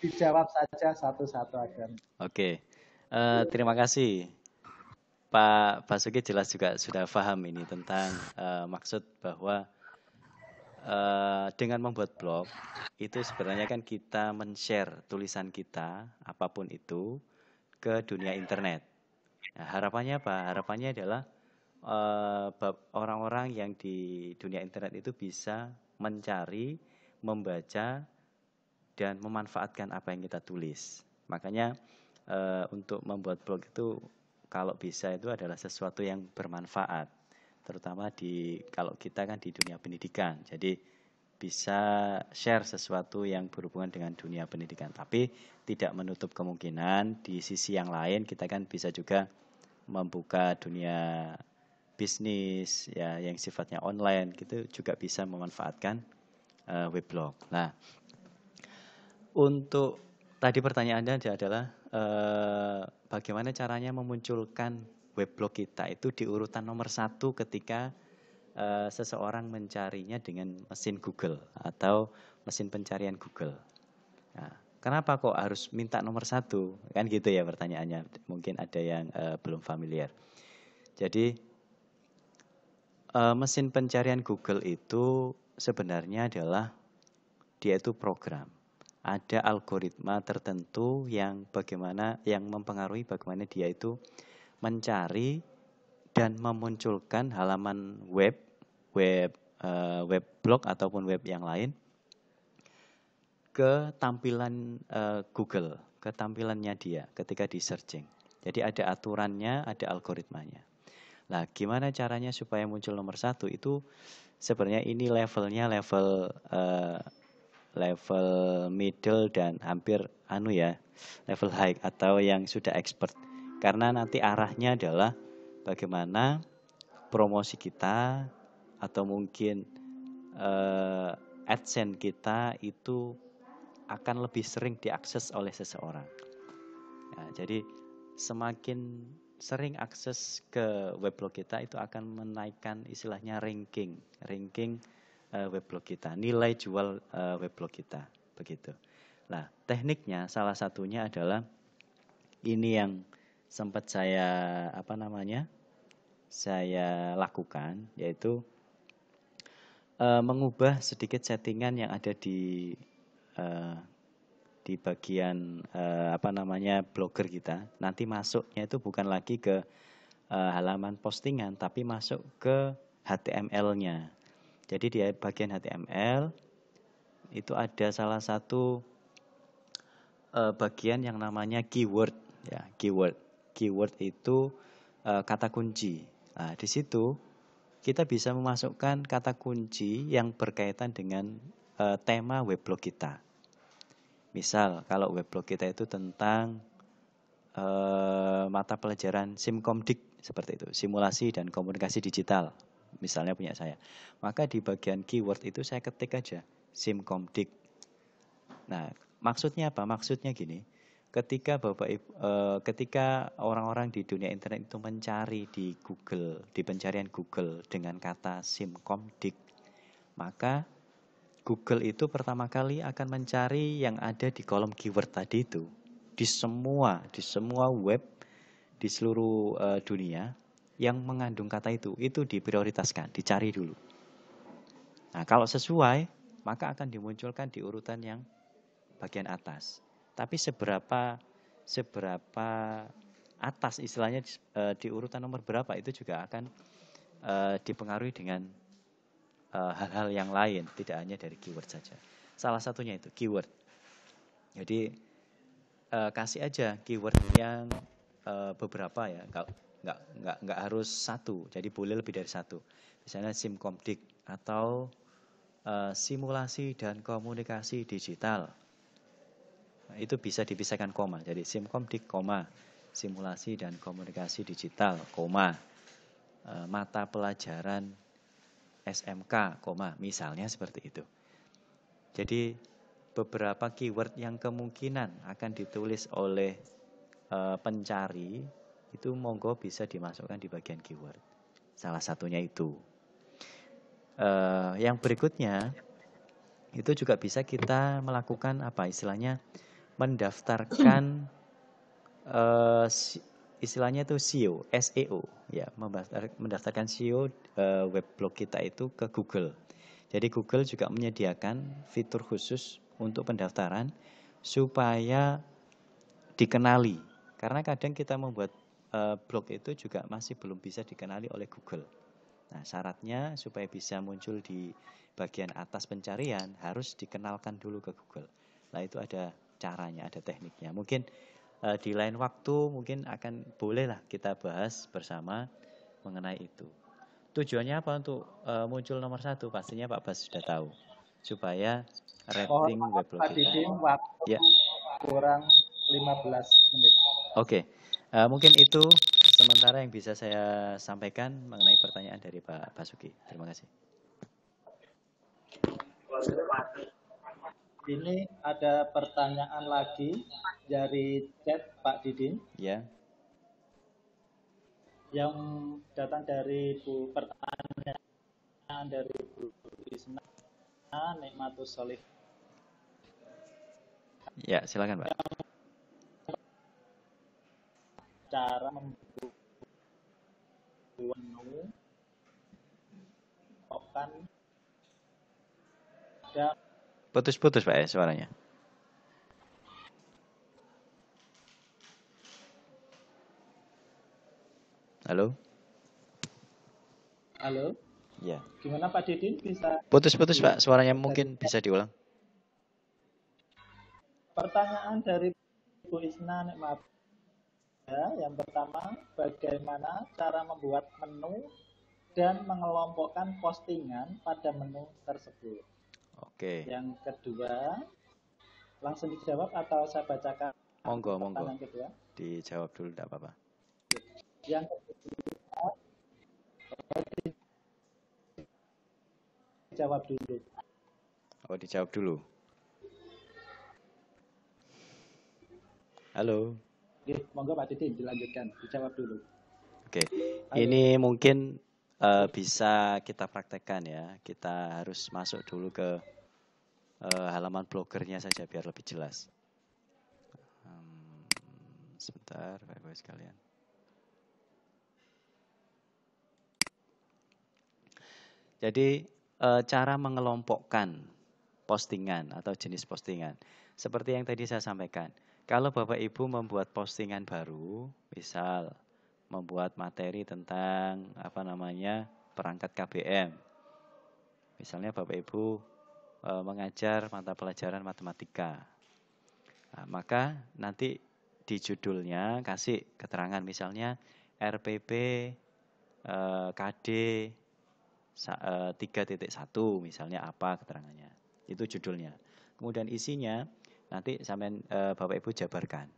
Dijawab saja satu-satu aja. Oke. Eh, terima kasih. Pak Basuki jelas juga sudah paham ini tentang uh, maksud bahwa uh, dengan membuat blog itu sebenarnya kan kita men-share tulisan kita apapun itu ke dunia internet. Nah, harapannya apa? Harapannya adalah orang orang-orang yang di dunia internet itu bisa mencari, membaca, dan memanfaatkan apa yang kita tulis. Makanya e, untuk membuat blog itu kalau bisa itu adalah sesuatu yang bermanfaat terutama di kalau kita kan di dunia pendidikan jadi bisa share sesuatu yang berhubungan dengan dunia pendidikan tapi tidak menutup kemungkinan di sisi yang lain kita kan bisa juga membuka dunia bisnis ya yang sifatnya online gitu juga bisa memanfaatkan uh, eh, weblog. Nah, untuk tadi pertanyaan Anda adalah Eh, bagaimana caranya memunculkan weblog kita itu di urutan nomor satu ketika e, seseorang mencarinya dengan mesin Google atau mesin pencarian Google. Nah, kenapa kok harus minta nomor satu? Kan gitu ya pertanyaannya. Mungkin ada yang e, belum familiar. Jadi e, mesin pencarian Google itu sebenarnya adalah dia itu program ada algoritma tertentu yang bagaimana yang mempengaruhi bagaimana dia itu mencari dan memunculkan halaman web web uh, web blog ataupun web yang lain ke tampilan uh, Google, ke tampilannya dia ketika di searching. Jadi ada aturannya, ada algoritmanya. Nah, gimana caranya supaya muncul nomor satu itu sebenarnya ini levelnya level uh, level middle dan hampir anu ya level high atau yang sudah expert karena nanti arahnya adalah bagaimana promosi kita atau mungkin uh, adsense kita itu akan lebih sering diakses oleh seseorang. Nah, jadi semakin sering akses ke weblog kita itu akan menaikkan istilahnya ranking, ranking uh, eh, weblog kita, nilai jual uh, eh, weblog kita, begitu. Nah, tekniknya salah satunya adalah ini yang sempat saya apa namanya? saya lakukan yaitu e, mengubah sedikit settingan yang ada di e, di bagian e, apa namanya blogger kita. Nanti masuknya itu bukan lagi ke e, halaman postingan tapi masuk ke HTML-nya. Jadi di bagian HTML itu ada salah satu uh, bagian yang namanya keyword ya, keyword. Keyword itu uh, kata kunci. Nah, di situ kita bisa memasukkan kata kunci yang berkaitan dengan uh, tema weblog kita. Misal kalau weblog kita itu tentang uh, mata pelajaran SIMKOMDIK seperti itu, simulasi dan komunikasi digital misalnya punya saya. Maka di bagian keyword itu saya ketik aja simkomdik. Nah, maksudnya apa? Maksudnya gini, ketika Bapak Ibu e, ketika orang-orang di dunia internet itu mencari di Google, di pencarian Google dengan kata simkomdik, maka Google itu pertama kali akan mencari yang ada di kolom keyword tadi itu di semua di semua web di seluruh eh, dunia yang mengandung kata itu. Itu diprioritaskan, dicari dulu. Nah, kalau sesuai, maka akan dimunculkan di urutan yang bagian atas. Tapi seberapa seberapa atas istilahnya di, e, di urutan nomor berapa itu juga akan e, dipengaruhi dengan e, hal-hal e, yang lain, tidak hanya dari keyword saja. Salah satunya itu keyword. Jadi e, kasih aja keyword yang e, beberapa ya nggak nggak nggak harus satu jadi boleh lebih dari satu misalnya komdik atau uh, simulasi dan komunikasi digital nah, itu bisa dipisahkan koma jadi sim komdik koma simulasi dan komunikasi digital koma uh, mata pelajaran SMK koma misalnya seperti itu jadi beberapa keyword yang kemungkinan akan ditulis oleh uh, pencari itu monggo bisa dimasukkan di bagian keyword. Salah satunya itu. Uh, yang berikutnya itu juga bisa kita melakukan apa istilahnya mendaftarkan uh, istilahnya itu SEO, SEO ya, mendaftarkan SEO uh, eh, web blog kita itu ke Google. Jadi Google juga menyediakan fitur khusus untuk pendaftaran supaya dikenali. Karena kadang kita membuat eh, blog itu juga masih belum bisa dikenali oleh Google. Nah, syaratnya supaya bisa muncul di bagian atas pencarian harus dikenalkan dulu ke Google. Nah, itu ada caranya, ada tekniknya. Mungkin eh, di lain waktu mungkin akan bolehlah kita bahas bersama mengenai itu. Tujuannya apa untuk eh, muncul nomor satu? Pastinya Pak Bas sudah tahu supaya rating oh, blog kita. Pak waktu ya. kurang 15 menit. Oke. Okay. Uh, mungkin itu sementara yang bisa saya sampaikan mengenai pertanyaan dari Pak Basuki. Terima kasih. Ini ada pertanyaan lagi dari chat Pak Didin. Ya. Yang datang dari Bu pertanyaan dari Bu Isna Nikmatus Solih. Ya, silakan Pak. Yang cara membuat menu akan dan. putus-putus Pak ya suaranya. Halo? Halo? Ya. Gimana Pak Didin bisa? Putus-putus Pak, suaranya mungkin bisa diulang. Pertanyaan dari Bu Isna, maaf. Yang pertama, bagaimana cara membuat menu dan mengelompokkan postingan pada menu tersebut. Oke. Yang kedua, langsung dijawab atau saya bacakan? Monggo, monggo. Yang kedua. Dijawab dulu, tidak apa-apa. Yang kedua, dijawab dulu. Oh, dijawab dulu. Halo. Ya, monggo Pak Titin dilanjutkan, dijawab dulu. Oke, okay. ini mungkin uh, bisa kita praktekkan ya. Kita harus masuk dulu ke uh, halaman blogernya saja biar lebih jelas. Um, sebentar, Pak ibu sekalian. Jadi eh, cara mengelompokkan postingan atau jenis postingan. Seperti yang tadi saya sampaikan, kalau Bapak Ibu membuat postingan baru, misal membuat materi tentang apa namanya perangkat KBM. Misalnya Bapak Ibu e, mengajar mata pelajaran matematika. Nah, maka nanti di judulnya kasih keterangan misalnya RPP e, KD e, 3.1 misalnya apa keterangannya. Itu judulnya. Kemudian isinya Nanti sampean e, Bapak Ibu jabarkan.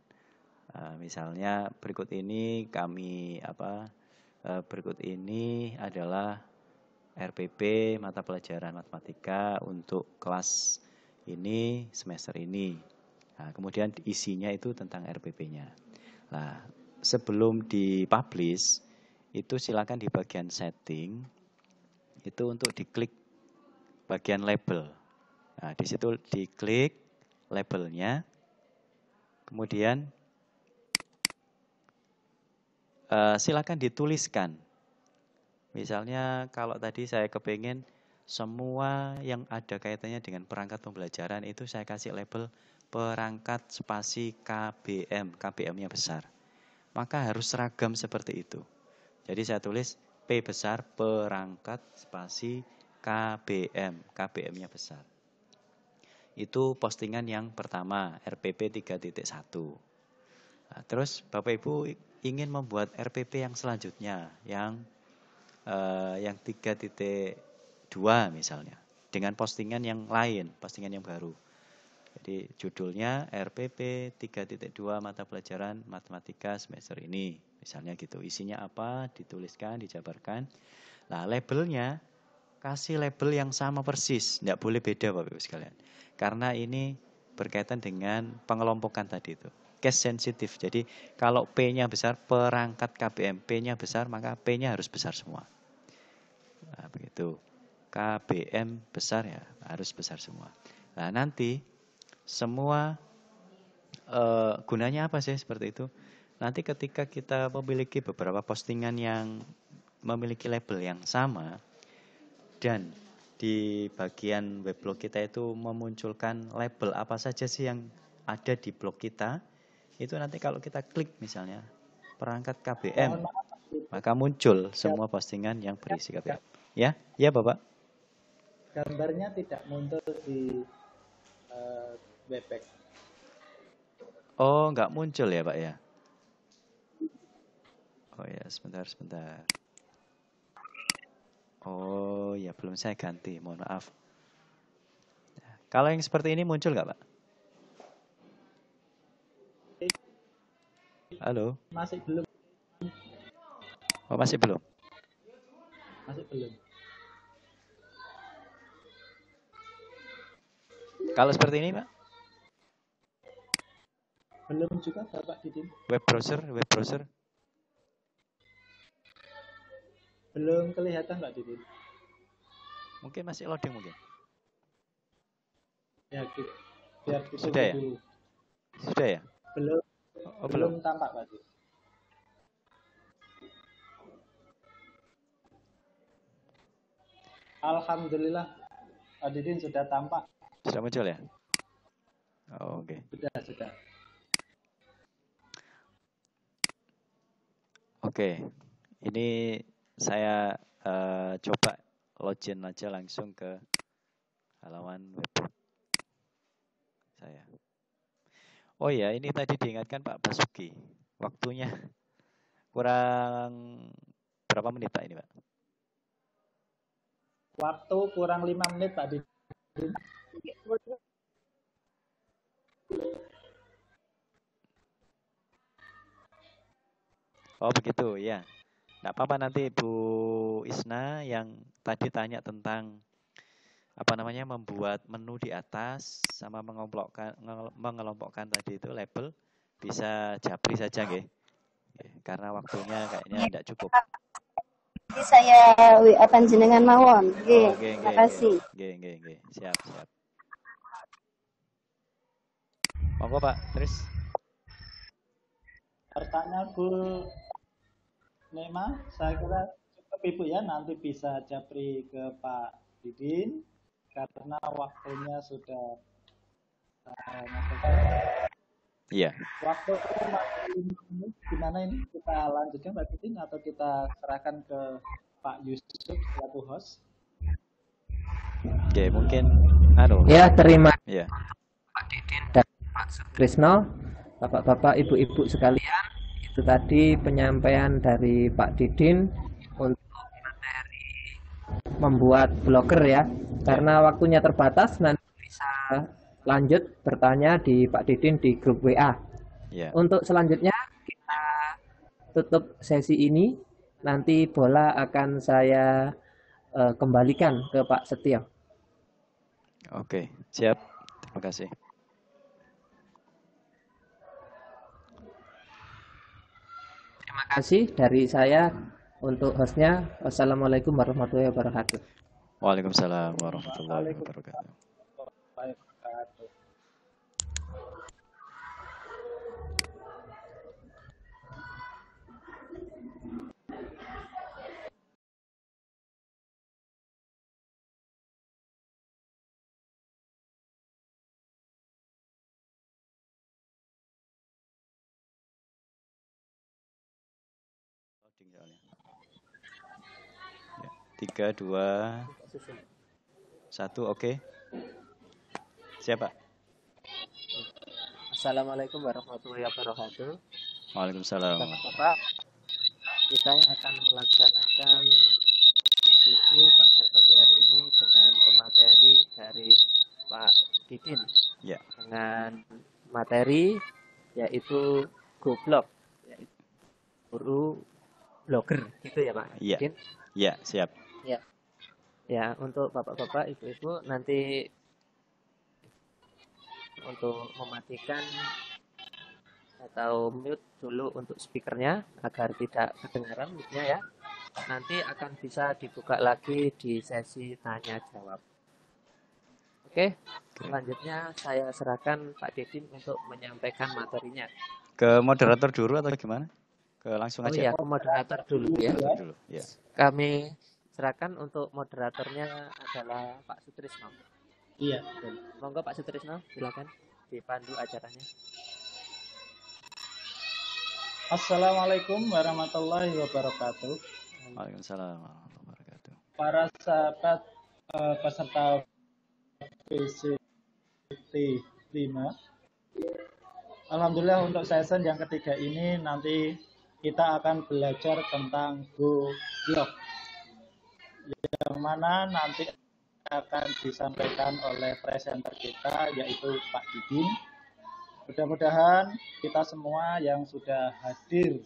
E, misalnya berikut ini kami apa e, berikut ini adalah RPP mata pelajaran matematika untuk kelas ini semester ini. Nah, kemudian isinya itu tentang RPP-nya. Nah, sebelum dipublish itu silakan di bagian setting itu untuk diklik bagian label. Nah, di situ diklik labelnya. Kemudian eh, silakan dituliskan. Misalnya kalau tadi saya kepingin semua yang ada kaitannya dengan perangkat pembelajaran itu saya kasih label perangkat spasi KBM, KBM-nya besar. Maka harus seragam seperti itu. Jadi saya tulis P besar perangkat spasi KBM, KBM-nya besar. Itu postingan yang pertama, RPP 3.1. Nah, terus Bapak Ibu ingin membuat RPP yang selanjutnya, yang eh, yang 3.2 misalnya, dengan postingan yang lain, postingan yang baru. Jadi judulnya RPP 3.2 mata pelajaran matematika semester ini. Misalnya gitu. Isinya apa? Dituliskan, dijabarkan. Nah, labelnya kasih label yang sama persis, tidak boleh beda Bapak Ibu sekalian. Karena ini berkaitan dengan pengelompokan tadi itu. Case sensitif. Jadi kalau P-nya besar, perangkat KBM P-nya besar, maka P-nya harus besar semua. Nah, begitu. KBM besar ya, harus besar semua. Nah, nanti semua e, gunanya apa sih seperti itu? Nanti ketika kita memiliki beberapa postingan yang memiliki label yang sama, dan di bagian weblog kita itu memunculkan label apa saja sih yang ada di blog kita itu nanti kalau kita klik misalnya perangkat KBM maka muncul ya. semua postingan yang berisi ya, KBM ya. ya ya bapak gambarnya tidak muncul di uh, eh, webpack oh nggak muncul ya pak ya oh ya sebentar sebentar Oh ya belum saya ganti, mohon maaf. Ya, kalau yang seperti ini muncul nggak Pak? Halo? Masih belum. Oh masih belum? Masih belum. Kalau seperti ini Pak? Belum juga Bapak Didin. Web browser, web browser. Belum kelihatan Pak Didin. Mungkin masih loading mungkin. Ya, biar Sudah ya? dulu. Sudah ya? Belum. Oh, belum. tampak Pak Alhamdulillah Pak Didin sudah tampak. Sudah muncul ya? Oh, Oke. Okay. Sudah, sudah. Oke. Okay. Ini saya uh, coba login aja langsung ke halaman web saya. Oh ya, ini tadi diingatkan Pak Basuki. Waktunya kurang berapa menit Pak ini Pak? Waktu kurang lima menit Pak Oh begitu ya. Tidak apa-apa nanti Bu Isna yang tadi tanya tentang apa namanya membuat menu di atas sama mengelompokkan mengelompokkan tadi itu label bisa japri saja nggih. Karena waktunya kayaknya tidak iya. cukup. Jadi saya WA panjenengan mawon. Nggih. Oh, terima kasih. Nggih, nggih, nggih. Siap, siap. Monggo Pak, terus. Pertanyaan Bu memang saya kira cukup Ibu ya, nanti bisa japri ke Pak Didin karena waktunya sudah eh, Iya. Waktu ini gimana ini kita lanjutkan Pak Didin atau kita serahkan ke Pak Yusuf selaku host? Oke, mungkin Halo. Anu. Ya, terima. Ya. Pak Didin dan Pak Sutrisno, Bapak-bapak, Ibu-ibu sekalian itu tadi penyampaian dari Pak Didin untuk materi membuat blogger ya karena waktunya terbatas nanti bisa lanjut bertanya di Pak Didin di grup WA yeah. untuk selanjutnya kita tutup sesi ini nanti bola akan saya uh, kembalikan ke Pak Setio oke okay, siap terima kasih terima kasih dari saya untuk hostnya. Wassalamualaikum warahmatullahi wabarakatuh. Waalaikumsalam warahmatullahi wabarakatuh. Ya, tiga, dua, satu, oke. Okay. Siapa? Assalamualaikum warahmatullahi wabarakatuh. Waalaikumsalam. Bapak, kita akan melaksanakan diskusi pada pagi hari ini dengan pemateri dari Pak Didin. Ya. Dengan materi yaitu goblok, yaitu guru blogger gitu ya Pak. Iya. Yeah. yeah, siap. Ya. Ya, untuk bapak-bapak, ibu-ibu nanti untuk mematikan atau mute dulu untuk speakernya agar tidak kedengaran mute nya ya. Nanti akan bisa dibuka lagi di sesi tanya jawab. Oke, selanjutnya saya serahkan Pak Dedin untuk menyampaikan materinya. Ke moderator dulu atau gimana? ke langsung oh aja. Oh ya, ke moderator dulu ya. Dulu, ya. Kami serahkan untuk moderatornya adalah Pak Sutrisno. Iya, Monggo Pak Sutrisno, silakan dipandu acaranya. Assalamualaikum warahmatullahi wabarakatuh. Waalaikumsalam warahmatullahi wabarakatuh. Para sahabat uh, peserta PCT 5 Alhamdulillah untuk season yang ketiga ini nanti kita akan belajar tentang Blog yang mana nanti akan disampaikan oleh presenter kita yaitu Pak Didin. Mudah-mudahan kita semua yang sudah hadir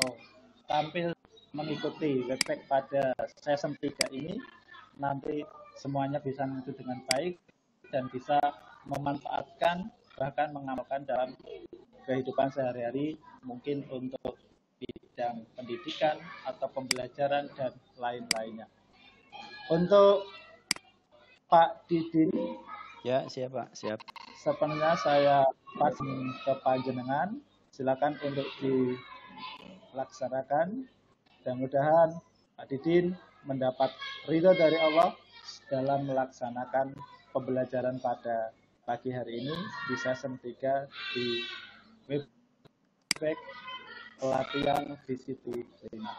oh, tampil mengikuti webpack pada season 3 ini nanti semuanya bisa mengikuti dengan baik dan bisa memanfaatkan bahkan mengamalkan dalam kehidupan sehari-hari, mungkin untuk bidang pendidikan atau pembelajaran dan lain-lainnya. Untuk Pak Didin, ya siap Pak, siap. Sepenuhnya saya pas ke Panjenengan, silakan untuk dilaksanakan. Mudah-mudahan Pak Didin mendapat ridho dari Allah dalam melaksanakan pembelajaran pada pagi hari ini bisa session di feedback pelatihan disiplina.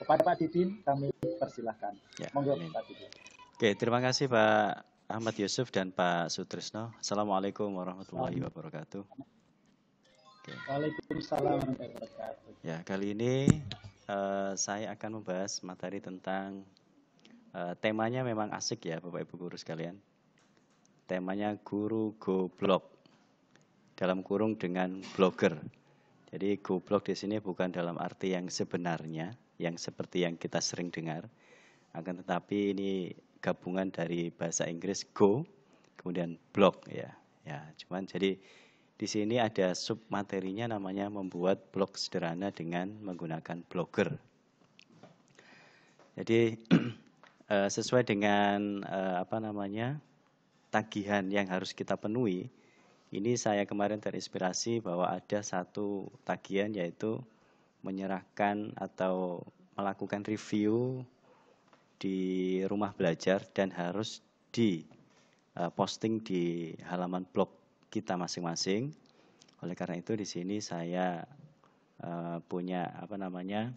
Kepada Pak Didin kami persilahkan. Ya, Monggo Pak Didin. Oke, terima kasih Pak Ahmad Yusuf dan Pak Sutrisno. Assalamualaikum warahmatullahi wabarakatuh. Oke. Waalaikumsalam warahmatullahi wabarakatuh. Ya, kali ini uh, saya akan membahas materi tentang uh, temanya memang asik ya Bapak Ibu guru sekalian. Temanya guru goblok dalam kurung dengan blogger. Jadi goblok di sini bukan dalam arti yang sebenarnya, yang seperti yang kita sering dengar. Akan tetapi ini gabungan dari bahasa Inggris go, kemudian blog ya. Ya, cuman jadi di sini ada sub materinya namanya membuat blog sederhana dengan menggunakan blogger. Jadi eh, sesuai dengan eh, apa namanya tagihan yang harus kita penuhi, ini saya kemarin terinspirasi bahwa ada satu tagihan yaitu menyerahkan atau melakukan review di rumah belajar dan harus di eh, posting di halaman blog kita masing-masing. Oleh karena itu di sini saya eh, punya apa namanya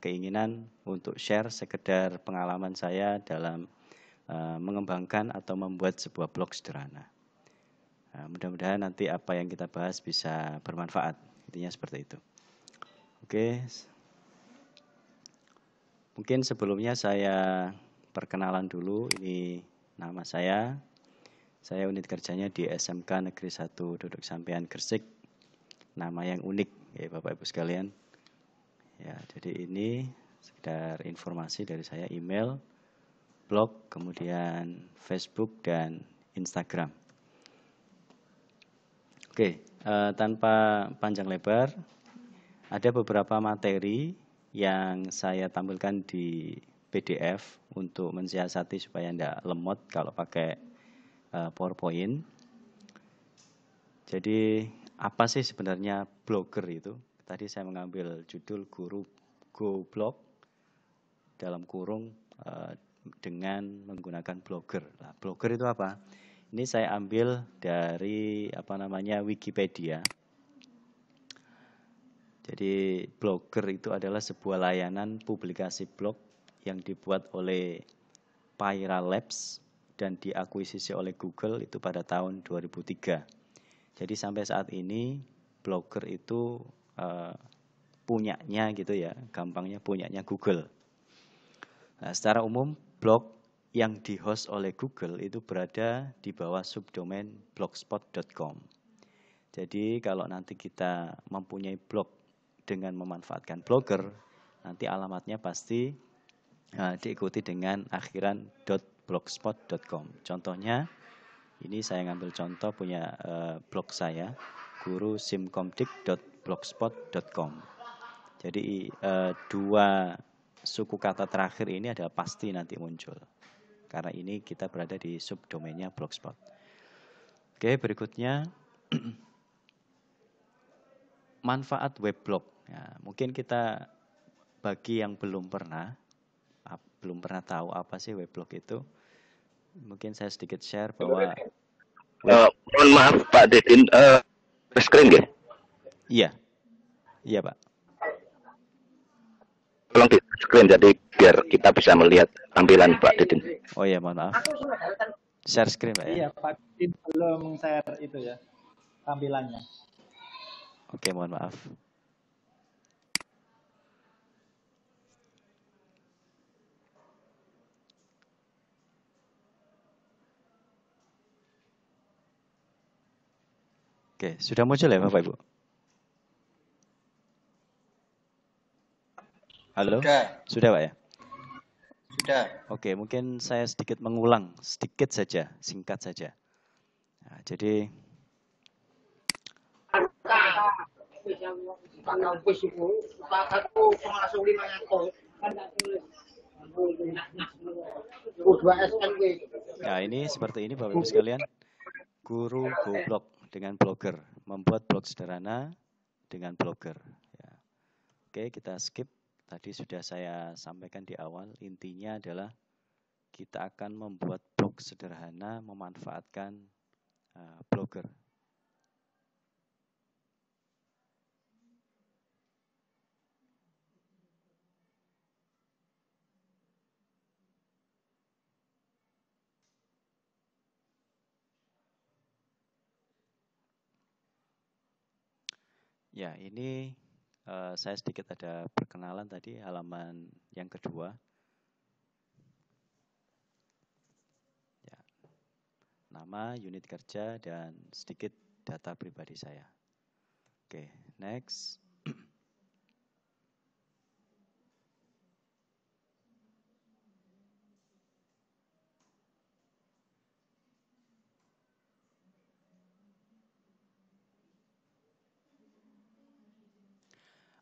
keinginan untuk share sekedar pengalaman saya dalam eh, mengembangkan atau membuat sebuah blog sederhana. Nah, mudah-mudahan nanti apa yang kita bahas bisa bermanfaat. Intinya seperti itu. Oke. Mungkin sebelumnya saya perkenalan dulu. Ini nama saya. Saya unit kerjanya di SMK Negeri 1 Duduk Sampean Gresik. Nama yang unik ya Bapak Ibu sekalian. Ya, jadi ini sekedar informasi dari saya email, blog, kemudian Facebook dan Instagram. Oke, uh, tanpa panjang lebar, ada beberapa materi yang saya tampilkan di PDF untuk mensiasati supaya tidak lemot kalau pakai uh, PowerPoint. Jadi apa sih sebenarnya blogger itu? Tadi saya mengambil judul guru go blog dalam kurung uh, dengan menggunakan blogger. Nah, blogger itu apa? Ini saya ambil dari apa namanya Wikipedia. Jadi blogger itu adalah sebuah layanan publikasi blog yang dibuat oleh Pyra Labs dan diakuisisi oleh Google itu pada tahun 2003. Jadi sampai saat ini blogger itu uh, punyanya gitu ya, gampangnya punyanya Google. Nah, secara umum blog yang dihost oleh Google itu berada di bawah subdomain blogspot.com. Jadi kalau nanti kita mempunyai blog dengan memanfaatkan blogger, nanti alamatnya pasti uh, diikuti dengan akhiran .blogspot.com. Contohnya, ini saya ngambil contoh punya uh, blog saya, guru simkomdik.blogspot.com. Jadi uh, dua suku kata terakhir ini adalah pasti nanti muncul karena ini kita berada di subdomainnya blogspot. Oke, berikutnya manfaat weblog. Ya, mungkin kita bagi yang belum pernah belum pernah tahu apa sih weblog itu, mungkin saya sedikit share bahwa uh, mohon maaf Pak Dedin, uh, screen ya? Iya, iya Pak. Tolong di screen jadi biar kita bisa melihat tampilan Pak Didin. Oh iya, mohon maaf. Kan? Share screen Pak ya. Iya, Pak Didin belum share itu ya tampilannya. Oke, mohon maaf. Oke, sudah muncul ya Bapak Ibu? Halo? Sudah. Sudah, Pak ya? Sudah. Oke, mungkin saya sedikit mengulang, sedikit saja, singkat saja. Nah, jadi Nah, ini seperti ini Bapak Ibu sekalian. Guru goblok dengan blogger, membuat blog sederhana dengan blogger. Ya. Oke, kita skip. Tadi sudah saya sampaikan di awal, intinya adalah kita akan membuat blog sederhana memanfaatkan uh, blogger. Ya, ini Eh, saya sedikit ada perkenalan tadi halaman yang kedua. Ya. Nama, unit kerja, dan sedikit data pribadi saya. Oke, okay, next.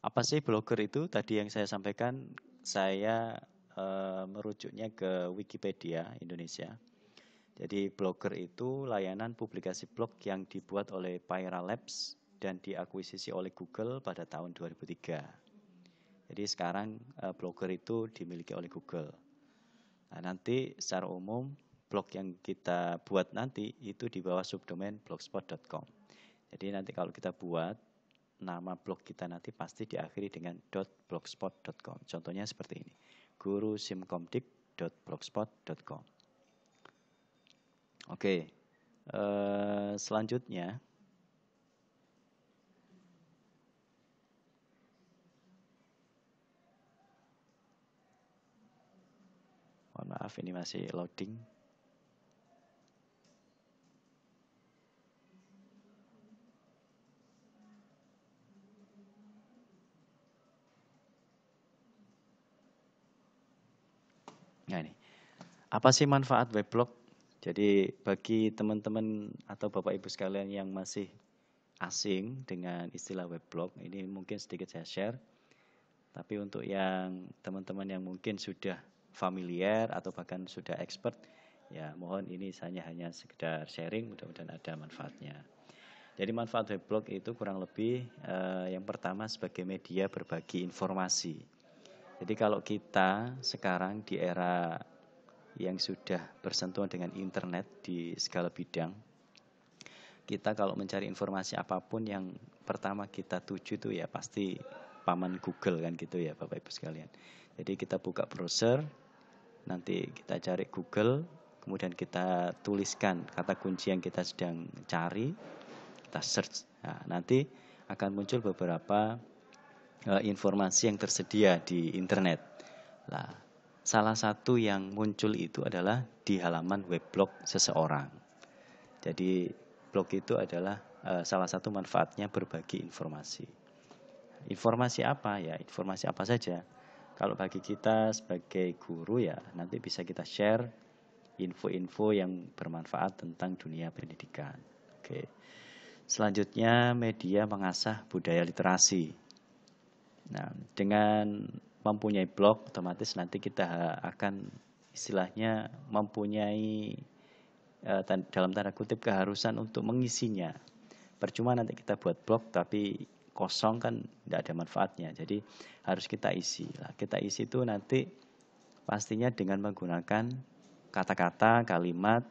Apa sih blogger itu? Tadi yang saya sampaikan, saya e, merujuknya ke Wikipedia Indonesia. Jadi blogger itu layanan publikasi blog yang dibuat oleh Pyra Labs dan diakuisisi oleh Google pada tahun 2003. Jadi sekarang e, blogger itu dimiliki oleh Google. Nah, nanti secara umum blog yang kita buat nanti itu di bawah subdomain blogspot.com. Jadi nanti kalau kita buat nama blog kita nanti pasti diakhiri dengan .blogspot.com. Contohnya seperti ini. guru simkomdik.blogspot.com. Oke. Eh, selanjutnya Mohon maaf ini masih loading. Nah ini. Apa sih manfaat weblog? Jadi bagi teman-teman atau Bapak Ibu sekalian yang masih asing dengan istilah weblog, ini mungkin sedikit saya share. Tapi untuk yang teman-teman yang mungkin sudah familiar atau bahkan sudah expert, ya mohon ini saya hanya sekedar sharing, mudah-mudahan ada manfaatnya. Jadi manfaat weblog itu kurang lebih eh, yang pertama sebagai media berbagi informasi jadi kalau kita sekarang di era yang sudah bersentuhan dengan internet di segala bidang, kita kalau mencari informasi apapun yang pertama kita tuju itu ya pasti paman Google kan gitu ya Bapak Ibu sekalian. Jadi kita buka browser, nanti kita cari Google, kemudian kita tuliskan kata kunci yang kita sedang cari, kita search. Nah, nanti akan muncul beberapa Eh, informasi yang tersedia di internet. Nah, salah satu yang muncul itu adalah di halaman weblog seseorang. Jadi blog itu adalah eh, salah satu manfaatnya berbagi informasi. Informasi apa ya? Informasi apa saja? Kalau bagi kita sebagai guru ya nanti bisa kita share info-info yang bermanfaat tentang dunia pendidikan. Oke. Selanjutnya media mengasah budaya literasi. Nah, dengan mempunyai blog otomatis nanti kita akan istilahnya mempunyai uh, dalam tanda kutip keharusan untuk mengisinya. Percuma nanti kita buat blog tapi kosong kan tidak ada manfaatnya. Jadi harus kita isi. Nah, kita isi itu nanti pastinya dengan menggunakan kata-kata, kalimat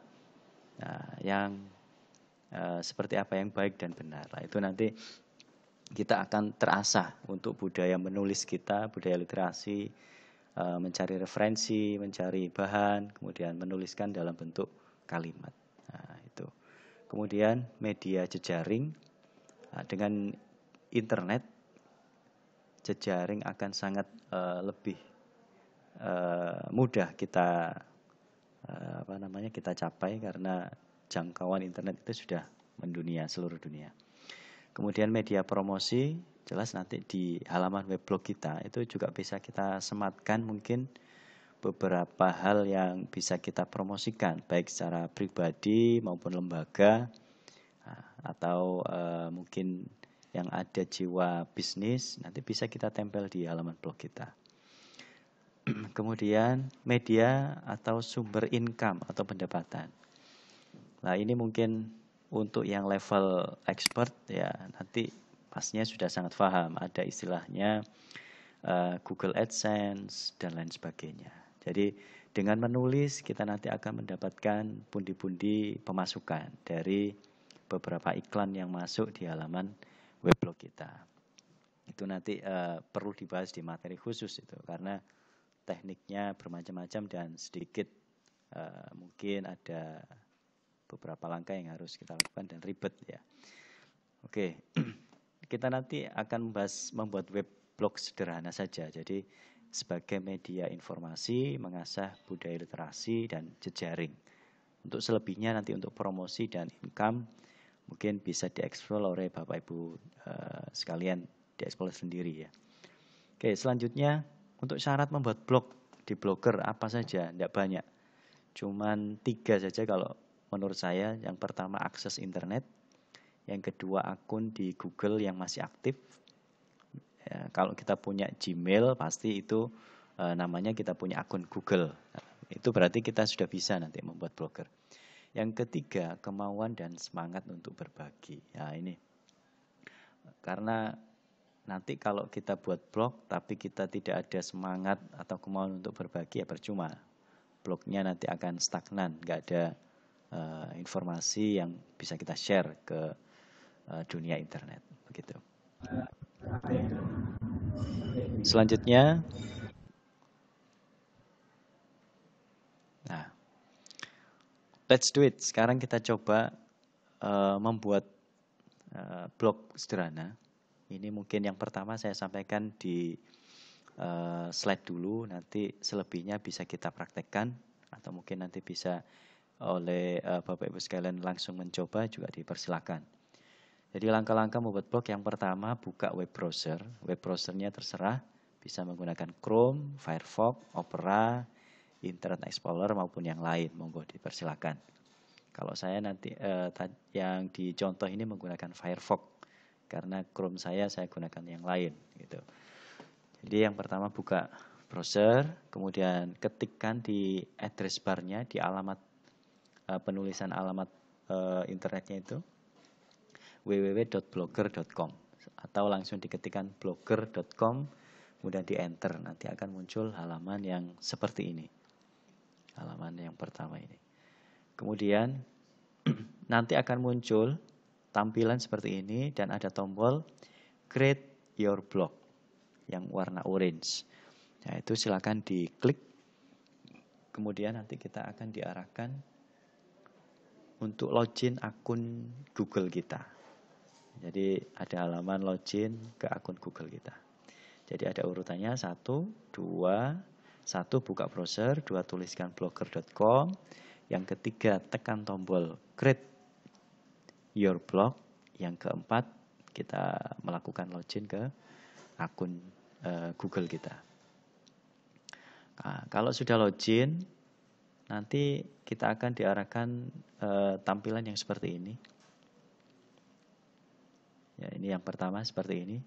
nah, yang eh, seperti apa yang baik dan benar. Nah, itu nanti kita akan terasa untuk budaya menulis kita, budaya literasi, eh, mencari referensi, mencari bahan, kemudian menuliskan dalam bentuk kalimat. Nah, itu. Kemudian media jejaring eh, dengan internet jejaring akan sangat eh, lebih mudah kita apa namanya kita capai karena jangkauan internet itu sudah mendunia seluruh dunia. Kemudian media promosi jelas nanti di halaman blog kita itu juga bisa kita sematkan mungkin beberapa hal yang bisa kita promosikan baik secara pribadi maupun lembaga ah, atau e, mungkin yang ada jiwa bisnis nanti bisa kita tempel di halaman blog kita. Kemudian media atau sumber income atau pendapatan. Nah, ini mungkin untuk yang level expert ya nanti pasnya sudah sangat paham ada istilahnya uh, Google AdSense dan lain sebagainya. Jadi dengan menulis kita nanti akan mendapatkan pundi-pundi pemasukan dari beberapa iklan yang masuk di halaman weblog kita. Itu nanti uh, perlu dibahas di materi khusus itu karena tekniknya bermacam-macam dan sedikit uh, mungkin ada beberapa langkah yang harus kita lakukan dan ribet ya. Oke, kita nanti akan membahas membuat web blog sederhana saja. Jadi sebagai media informasi, mengasah budaya literasi dan jejaring. Untuk selebihnya nanti untuk promosi dan income mungkin bisa dieksplor oleh Bapak Ibu eh, sekalian dieksplor sendiri ya. Oke, selanjutnya untuk syarat membuat blog di blogger apa saja? Tidak banyak. Cuman tiga saja kalau menurut saya yang pertama akses internet, yang kedua akun di Google yang masih aktif. Ya, kalau kita punya Gmail pasti itu e, namanya kita punya akun Google. itu berarti kita sudah bisa nanti membuat blogger. Yang ketiga kemauan dan semangat untuk berbagi. Nah ini karena nanti kalau kita buat blog tapi kita tidak ada semangat atau kemauan untuk berbagi ya percuma blognya nanti akan stagnan nggak ada uh, informasi yang bisa kita share ke uh, dunia internet begitu. Selanjutnya Nah, let's do it. Sekarang kita coba uh, membuat uh, blog sederhana. Ini mungkin yang pertama saya sampaikan di uh, slide dulu, nanti selebihnya bisa kita praktekkan atau mungkin nanti bisa oleh uh, Bapak Ibu sekalian langsung mencoba juga dipersilakan. Jadi langkah-langkah membuat blog yang pertama buka web browser. Web browsernya terserah bisa menggunakan Chrome, Firefox, Opera, Internet Explorer maupun yang lain. Monggo dipersilakan. Kalau saya nanti eh, yang di contoh ini menggunakan Firefox karena Chrome saya saya gunakan yang lain gitu. Jadi yang pertama buka browser, kemudian ketikkan di address barnya di alamat Eh, penulisan alamat uh, internetnya itu www.blogger.com atau langsung diketikkan blogger.com kemudian di enter nanti akan muncul halaman yang seperti ini halaman yang pertama ini kemudian nanti akan muncul tampilan seperti ini dan ada tombol create your blog yang warna orange nah itu silahkan diklik kemudian nanti kita akan diarahkan untuk login akun Google kita. Jadi ada halaman login ke akun Google kita. Jadi ada urutannya 1, 2, 1 buka browser, 2 tuliskan blogger.com, yang ketiga tekan tombol create your blog, yang keempat kita melakukan login ke akun e, Google kita. Nah, kalau sudah login, nanti kita akan diarahkan e, tampilan yang seperti ini. Ya, ini yang pertama seperti ini.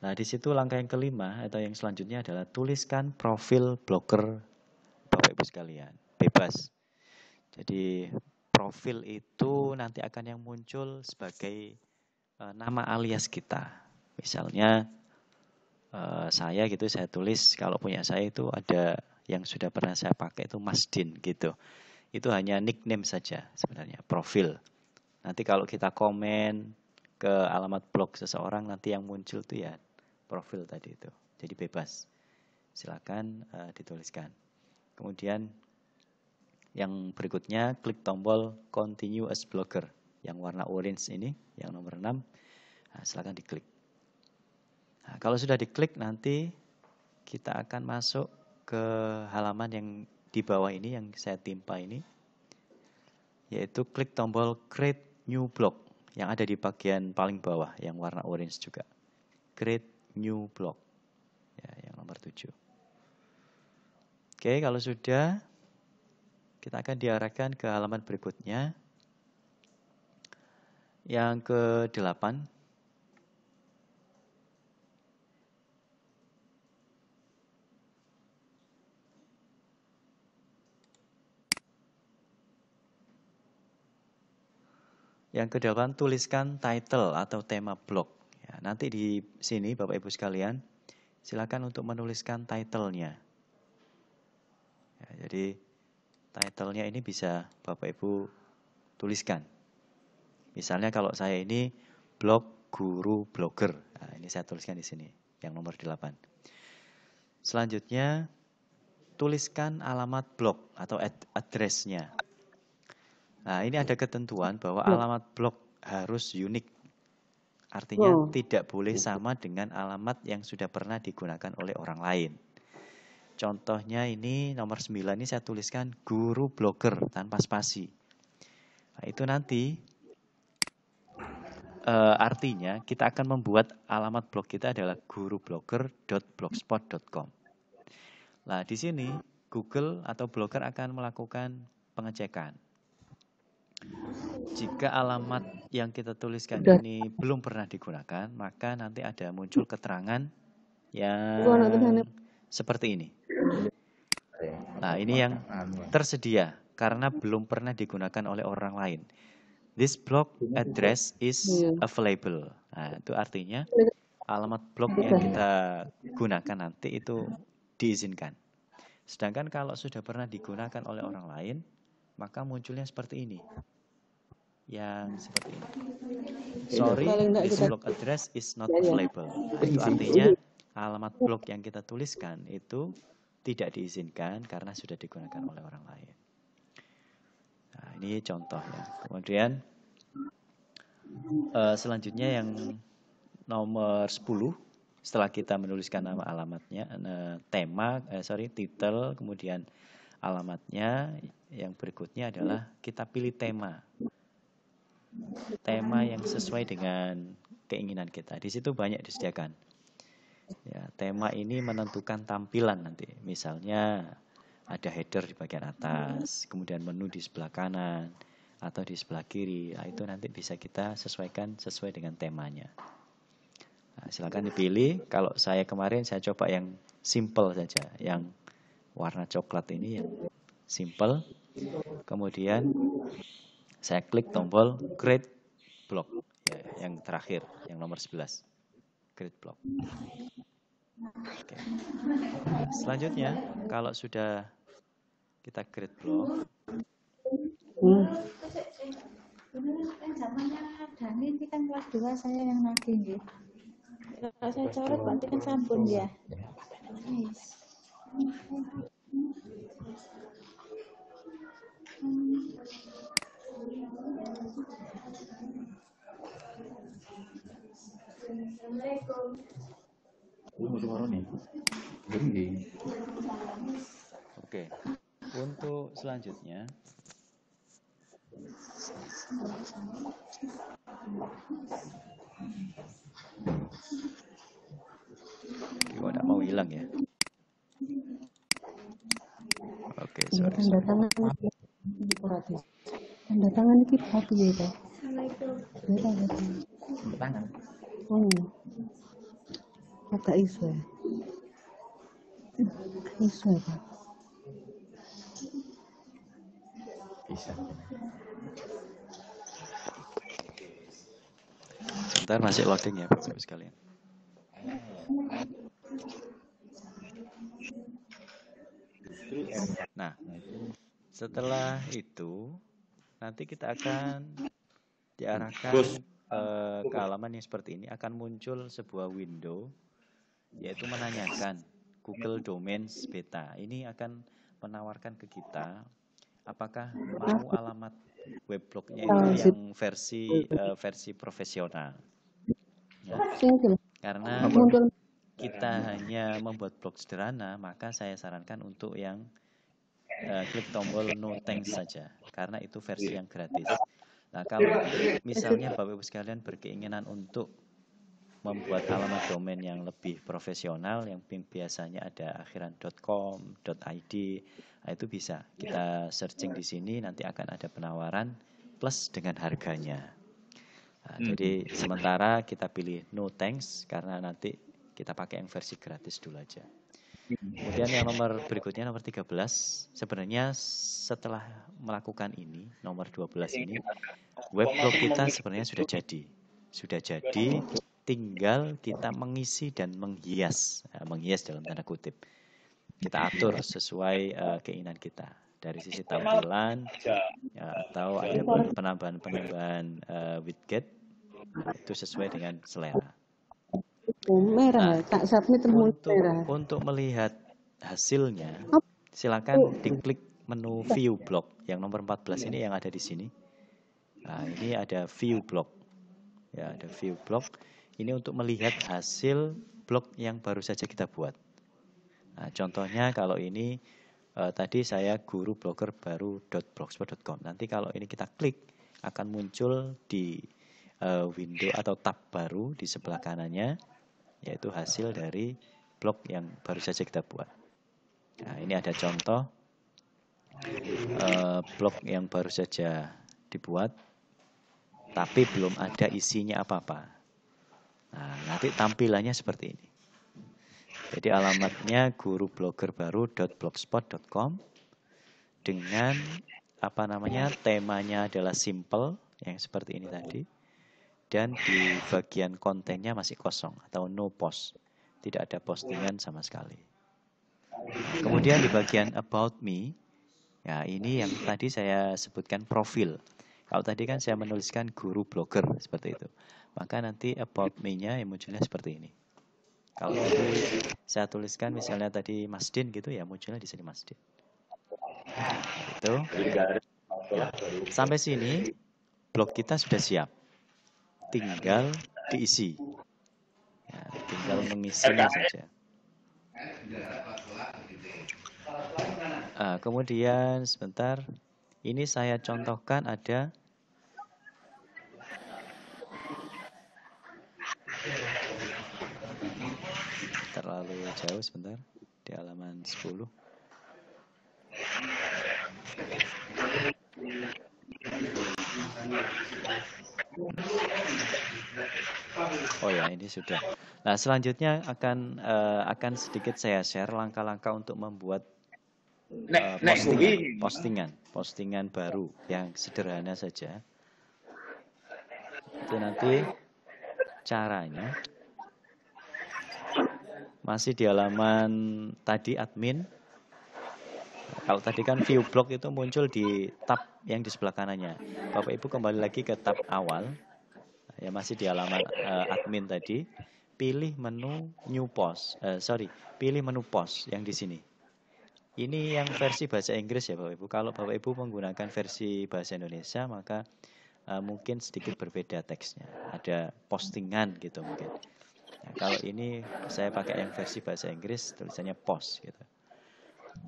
Nah, di situ langkah yang kelima atau yang selanjutnya adalah tuliskan profil blogger Bapak Ibu sekalian, bebas. Jadi profil itu nanti akan yang muncul sebagai e, nama alias kita. Misalnya eh, saya gitu saya tulis kalau punya saya itu ada yang sudah pernah saya pakai itu Masdin gitu. Itu hanya nickname saja sebenarnya, profil. Nanti kalau kita komen ke alamat blog seseorang nanti yang muncul tuh ya profil tadi itu. Jadi bebas. Silakan uh, dituliskan. Kemudian yang berikutnya klik tombol continue as blogger yang warna orange ini yang nomor 6. Nah, silakan diklik. Nah, kalau sudah diklik nanti kita akan masuk ke halaman yang di bawah ini yang saya timpa ini yaitu klik tombol create new block yang ada di bagian paling bawah yang warna orange juga create new block ya yang nomor 7 oke kalau sudah kita akan diarahkan ke halaman berikutnya yang ke-8 Yang kedelapan, tuliskan title atau tema blog. Ya, nanti di sini Bapak Ibu sekalian, silakan untuk menuliskan titlenya. Ya, jadi titlenya ini bisa Bapak Ibu tuliskan. Misalnya kalau saya ini blog guru blogger. Nah, ini saya tuliskan di sini, yang nomor 8. Selanjutnya, tuliskan alamat blog atau ad nya Nah, ini ada ketentuan bahwa alamat blog harus unik. Artinya oh. tidak boleh sama dengan alamat yang sudah pernah digunakan oleh orang lain. Contohnya ini nomor 9 ini saya tuliskan guru blogger tanpa spasi. Nah, itu nanti e, artinya kita akan membuat alamat blog kita adalah guru com Nah, di sini Google atau Blogger akan melakukan pengecekan jika alamat yang kita tuliskan Sudah. ini belum pernah digunakan, maka nanti ada muncul keterangan yang seperti ini. Nah, ini yang tersedia karena belum pernah digunakan oleh orang lain. This block address is iya. available. Nah, itu artinya alamat blok yang kita gunakan nanti itu diizinkan. Sedangkan kalau sudah pernah digunakan oleh orang lain, maka munculnya seperti ini yang seperti ini. Sorry, this blog address is not ya, ya. available. Itu artinya alamat blog yang kita tuliskan itu tidak diizinkan karena sudah digunakan oleh orang lain. Nah, ini contohnya. Kemudian uh, selanjutnya yang nomor 10 setelah kita menuliskan nama alamatnya, eh, tema, uh, sorry, title, kemudian alamatnya yang berikutnya adalah kita pilih tema tema yang sesuai dengan keinginan kita. Di situ banyak disediakan. Ya, tema ini menentukan tampilan nanti. Misalnya ada header di bagian atas, kemudian menu di sebelah kanan atau di sebelah kiri. Nah, itu nanti bisa kita sesuaikan sesuai dengan temanya. Nah, silakan dipilih. Kalau saya kemarin saya coba yang simple saja, yang warna coklat ini yang simple. Kemudian saya klik tombol create block ya, yang terakhir, yang nomor 11. Create block. Oke. Selanjutnya, kalau sudah kita create block. Hmm. zamannya Dani ini kan kelas 2 saya yang lagi Kalau saya coret berarti kan sampun ya. Thank you. Assalamualaikum. Lu mau dengar Oke. Untuk selanjutnya Kok tidak mau hilang ya? Oke, okay, sorry. Tanda tangan Tanda tangan kita apa gitu? Tanda tangan. Tanda tangan. Oh, Agak iso ya. Iso Bisa. Sebentar masih loading ya, Pak sekalian. Nah, setelah itu nanti kita akan diarahkan uh, hmm. eh, hmm. ke halaman yang seperti ini akan muncul sebuah window yaitu menanyakan Google Domains Beta. Ini akan menawarkan ke kita apakah mau alamat web itu hmm. yang versi uh, versi profesional. Ya. Karena kita hanya membuat blog sederhana, maka saya sarankan untuk yang uh, klik tombol no thanks saja, karena itu versi yang gratis. Nah, kalau misalnya Bapak Ibu sekalian berkeinginan untuk membuat alamat domain yang lebih profesional yang biasanya ada akhiran .com, .id, nah, itu bisa. Kita searching di sini nanti akan ada penawaran plus dengan harganya. Nah, hmm. Jadi sementara kita pilih no thanks karena nanti kita pakai yang versi gratis dulu aja. Kemudian yang nomor berikutnya nomor 13 sebenarnya setelah melakukan ini nomor 12 ini iya, iya. web blog kita sebenarnya sudah jadi. Sudah jadi tinggal kita mengisi dan menghias ya, menghias dalam tanda kutip. Kita atur sesuai eh, keinginan kita dari sisi iya. tampilan ya, atau ada penambahan-penambahan uh, widget itu sesuai dengan selera merah nah, tak submit untuk, merah untuk melihat hasilnya silakan oh. diklik menu view block yang nomor 14 ini yang ada di sini nah ini ada view block ya ada view block ini untuk melihat hasil blog yang baru saja kita buat nah, contohnya kalau ini eh, tadi saya guru blogger baru .blogspot.com nanti kalau ini kita klik akan muncul di uh, window atau tab baru di sebelah kanannya yaitu hasil dari blok yang baru saja kita buat. Nah, ini ada contoh eh, blok yang baru saja dibuat, tapi belum ada isinya apa-apa. Nah, nanti tampilannya seperti ini. Jadi alamatnya guru gurubloggerbaru.blogspot.com dengan apa namanya temanya adalah simple yang seperti ini tadi dan di bagian kontennya masih kosong atau no post. Tidak ada postingan sama sekali. Kemudian di bagian about me, ya ini yang tadi saya sebutkan profil. Kalau tadi kan saya menuliskan guru blogger seperti itu. Maka nanti about me-nya yang munculnya seperti ini. Kalau tadi saya tuliskan misalnya tadi Mas gitu ya munculnya di sini Mas Din. Nah, itu. Ya. Sampai sini blog kita sudah siap tinggal diisi. Ya, tinggal mengisinya saja. Nah, kemudian sebentar, ini saya contohkan ada terlalu jauh sebentar di halaman 10. Oh ya, ini sudah. Nah, selanjutnya akan uh, akan sedikit saya share langkah-langkah untuk membuat uh, postingan, postingan, postingan baru yang sederhana saja. Itu nanti caranya masih di halaman tadi admin kalau tadi kan view block itu muncul di tab yang di sebelah kanannya. Bapak Ibu kembali lagi ke tab awal. Ya masih di halaman uh, admin tadi. Pilih menu new post. Uh, sorry, pilih menu post yang di sini. Ini yang versi bahasa Inggris ya Bapak Ibu. Kalau Bapak Ibu menggunakan versi bahasa Indonesia maka uh, mungkin sedikit berbeda teksnya. Ada postingan gitu mungkin. Nah, kalau ini saya pakai yang versi bahasa Inggris tulisannya post gitu.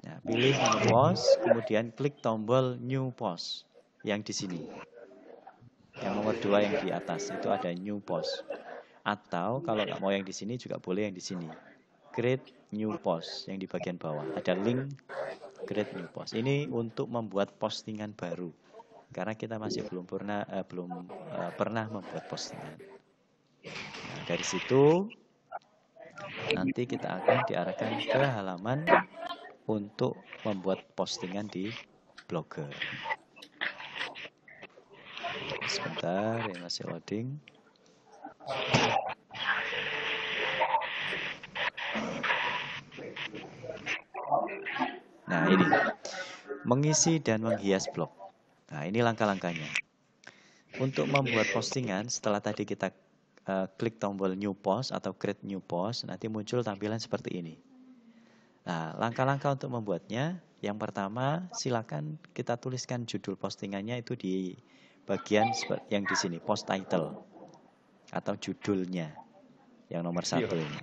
Ya, pilih menu post, kemudian klik tombol new post yang di sini. Yang nomor dua yang di atas itu ada new post. Atau kalau nggak mau yang di sini juga boleh yang di sini. Create new post yang di bagian bawah. Ada link create new post. Ini untuk membuat postingan baru. Karena kita masih belum pernah eh, belum eh, pernah membuat postingan. Nah, dari situ nanti kita akan diarahkan ke halaman untuk membuat postingan di blogger sebentar ini masih loading nah ini mengisi dan menghias blog nah ini langkah-langkahnya untuk membuat postingan setelah tadi kita uh, klik tombol new post atau create new post nanti muncul tampilan seperti ini Nah, langkah-langkah untuk membuatnya, yang pertama silakan kita tuliskan judul postingannya itu di bagian yang di sini, post title atau judulnya yang nomor iya. satu ini.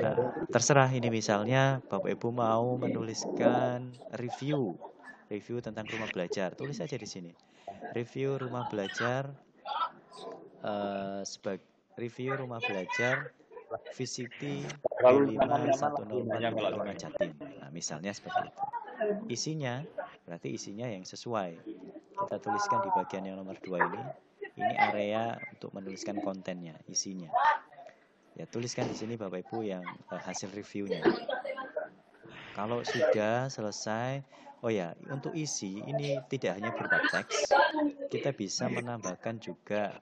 Nah, terserah ini misalnya Bapak Ibu mau menuliskan review review tentang rumah belajar tulis saja di sini review rumah belajar uh, eh, sebagai review rumah belajar VCT gitu. Nah, misalnya seperti itu. Isinya berarti isinya yang sesuai. Kita tuliskan di bagian yang nomor dua ini. Ini area untuk menuliskan kontennya, isinya. Ya, tuliskan di sini Bapak Ibu yang eh, hasil reviewnya. Kalau sudah selesai, oh ya, untuk isi ini tidak hanya berupa teks, kita bisa menambahkan juga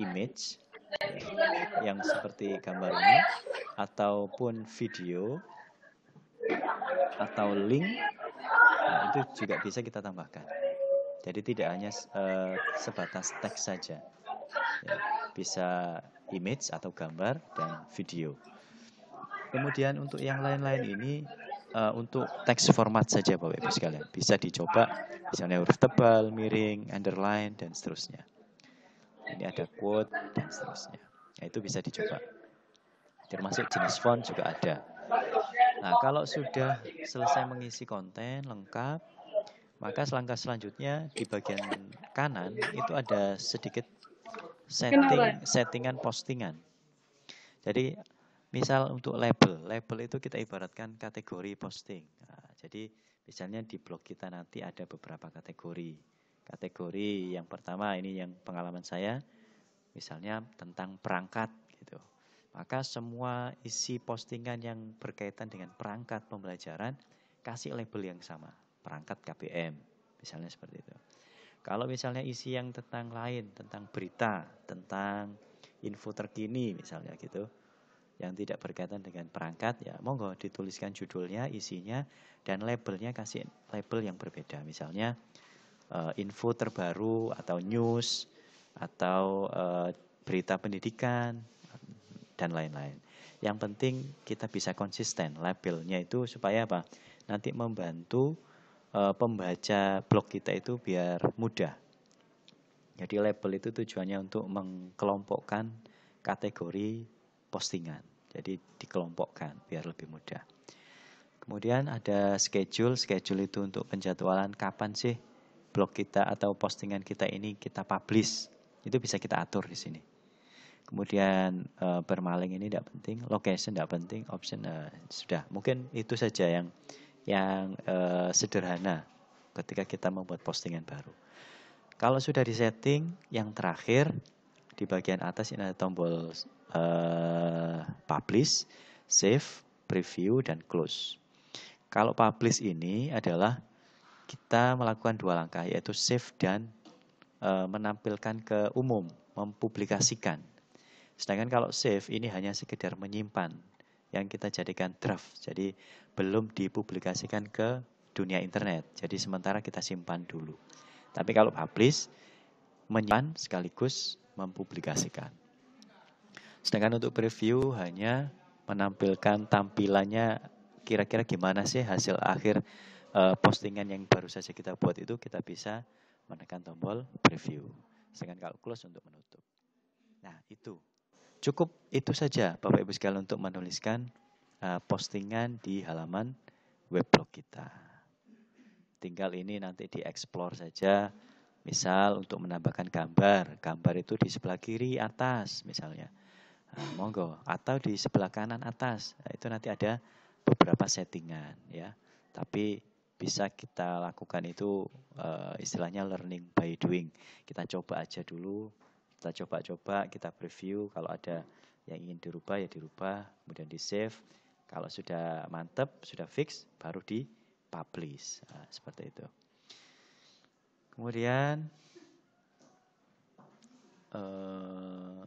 image yang seperti gambar ini ataupun video atau link nah, itu juga bisa kita tambahkan. Jadi tidak hanya uh, sebatas teks saja, ya, bisa image atau gambar dan video. Kemudian untuk yang lain-lain ini uh, untuk teks format saja Bapak Ibu sekalian bisa dicoba misalnya huruf tebal, miring, underline dan seterusnya ini ada quote, dan seterusnya. Nah, itu bisa dicoba. Termasuk jenis font juga ada. Nah, kalau sudah selesai mengisi konten lengkap, maka selangkah selanjutnya di bagian kanan itu ada sedikit setting settingan postingan. Jadi misal untuk label, label itu kita ibaratkan kategori posting. Nah, jadi misalnya di blog kita nanti ada beberapa kategori kategori yang pertama ini yang pengalaman saya misalnya tentang perangkat gitu. Maka semua isi postingan yang berkaitan dengan perangkat pembelajaran kasih label yang sama, perangkat KPM, misalnya seperti itu. Kalau misalnya isi yang tentang lain, tentang berita, tentang info terkini misalnya gitu, yang tidak berkaitan dengan perangkat ya monggo dituliskan judulnya, isinya dan labelnya kasih label yang berbeda. Misalnya uh, info terbaru atau news atau uh, berita pendidikan dan lain-lain. Yang penting kita bisa konsisten labelnya itu supaya apa? Nanti membantu uh, pembaca blog kita itu biar mudah. Jadi label itu tujuannya untuk mengkelompokkan kategori postingan. Jadi dikelompokkan biar lebih mudah. Kemudian ada schedule, schedule itu untuk penjadwalan kapan sih blog kita atau postingan kita ini kita publish. Itu bisa kita atur di sini. Kemudian uh, bermaling ini tidak penting, location tidak penting, option uh, sudah. Mungkin itu saja yang yang uh, sederhana ketika kita membuat postingan baru. Kalau sudah di setting yang terakhir di bagian atas ini ada tombol uh, publish, save, preview, dan close. Kalau publish ini adalah kita melakukan dua langkah yaitu save dan e, menampilkan ke umum, mempublikasikan. Sedangkan kalau save ini hanya sekedar menyimpan yang kita jadikan draft, jadi belum dipublikasikan ke dunia internet. Jadi sementara kita simpan dulu. Tapi kalau publish menyimpan sekaligus mempublikasikan. Sedangkan untuk preview hanya menampilkan tampilannya kira-kira gimana sih hasil akhir uh, postingan yang baru saja kita buat itu kita bisa menekan tombol preview. Sedangkan kalau close untuk menutup. Nah, itu. Cukup itu saja Bapak Ibu sekalian untuk menuliskan uh, postingan di halaman weblog kita. Tinggal ini nanti dieksplor saja. Misal untuk menambahkan gambar, gambar itu di sebelah kiri atas misalnya. Eh, monggo atau di sebelah kanan atas. itu nanti ada beberapa settingan ya. Tapi bisa kita lakukan itu uh, istilahnya learning by doing. Kita coba aja dulu, kita coba-coba, kita preview kalau ada yang ingin dirubah ya dirubah, kemudian di save. Kalau sudah mantep, sudah fix, baru di publish nah, seperti itu. Kemudian uh,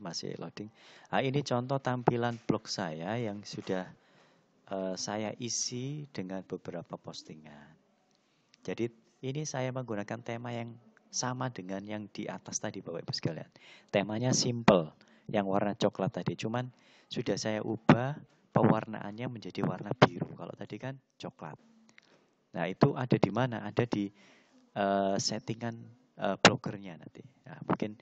masih loading. Nah, ini contoh tampilan blog saya yang sudah Eh, saya isi dengan beberapa postingan. Jadi ini saya menggunakan tema yang sama dengan yang di atas tadi Bapak Ibu sekalian. Temanya simple, yang warna coklat tadi. Cuman sudah saya ubah pewarnaannya menjadi warna biru. Kalau tadi kan coklat. Nah itu ada di mana? Ada di uh, settingan uh, blogernya nanti. Nah, mungkin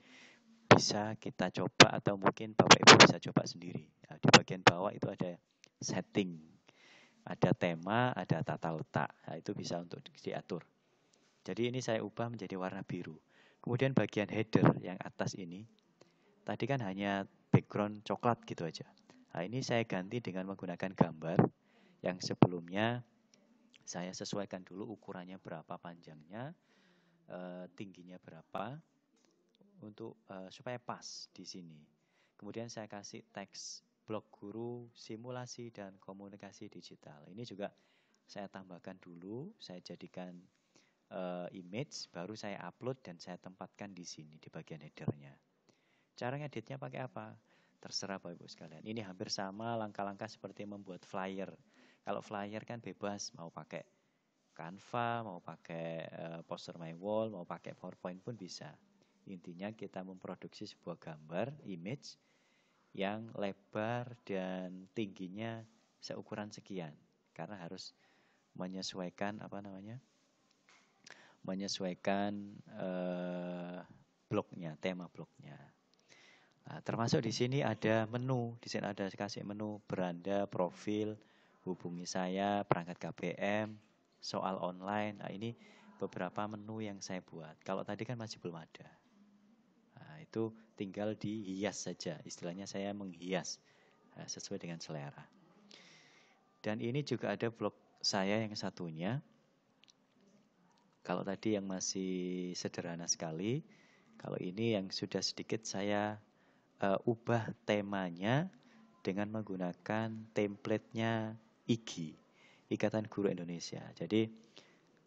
bisa kita coba atau mungkin Bapak Ibu bisa coba sendiri. Nah, di bagian bawah itu ada setting ada tema, ada tata letak. Nah, itu bisa untuk diatur. Jadi ini saya ubah menjadi warna biru. Kemudian bagian header yang atas ini, tadi kan hanya background coklat gitu aja. Nah, ini saya ganti dengan menggunakan gambar yang sebelumnya saya sesuaikan dulu ukurannya berapa panjangnya, e, tingginya berapa, untuk e, supaya pas di sini. Kemudian saya kasih teks blog guru simulasi dan komunikasi digital. Ini juga saya tambahkan dulu, saya jadikan uh, image, baru saya upload dan saya tempatkan di sini di bagian headernya. Cara ngeditnya pakai apa? Terserah Bapak Ibu sekalian. Ini hampir sama langkah-langkah seperti membuat flyer. Kalau flyer kan bebas mau pakai Canva, mau pakai eh, poster my wall, mau pakai PowerPoint pun bisa. Intinya kita memproduksi sebuah gambar, image yang lebar dan tingginya seukuran sekian karena harus menyesuaikan apa namanya menyesuaikan eh, bloknya tema bloknya nah, termasuk di sini ada menu di sini ada kasih menu beranda profil hubungi saya perangkat KPM soal online nah, ini beberapa menu yang saya buat kalau tadi kan masih belum ada itu tinggal dihias saja. Istilahnya saya menghias eh, sesuai dengan selera. Dan ini juga ada blog saya yang satunya. Kalau tadi yang masih sederhana sekali, kalau ini yang sudah sedikit saya uh, ubah temanya dengan menggunakan templatenya IGI, Ikatan Guru Indonesia. Jadi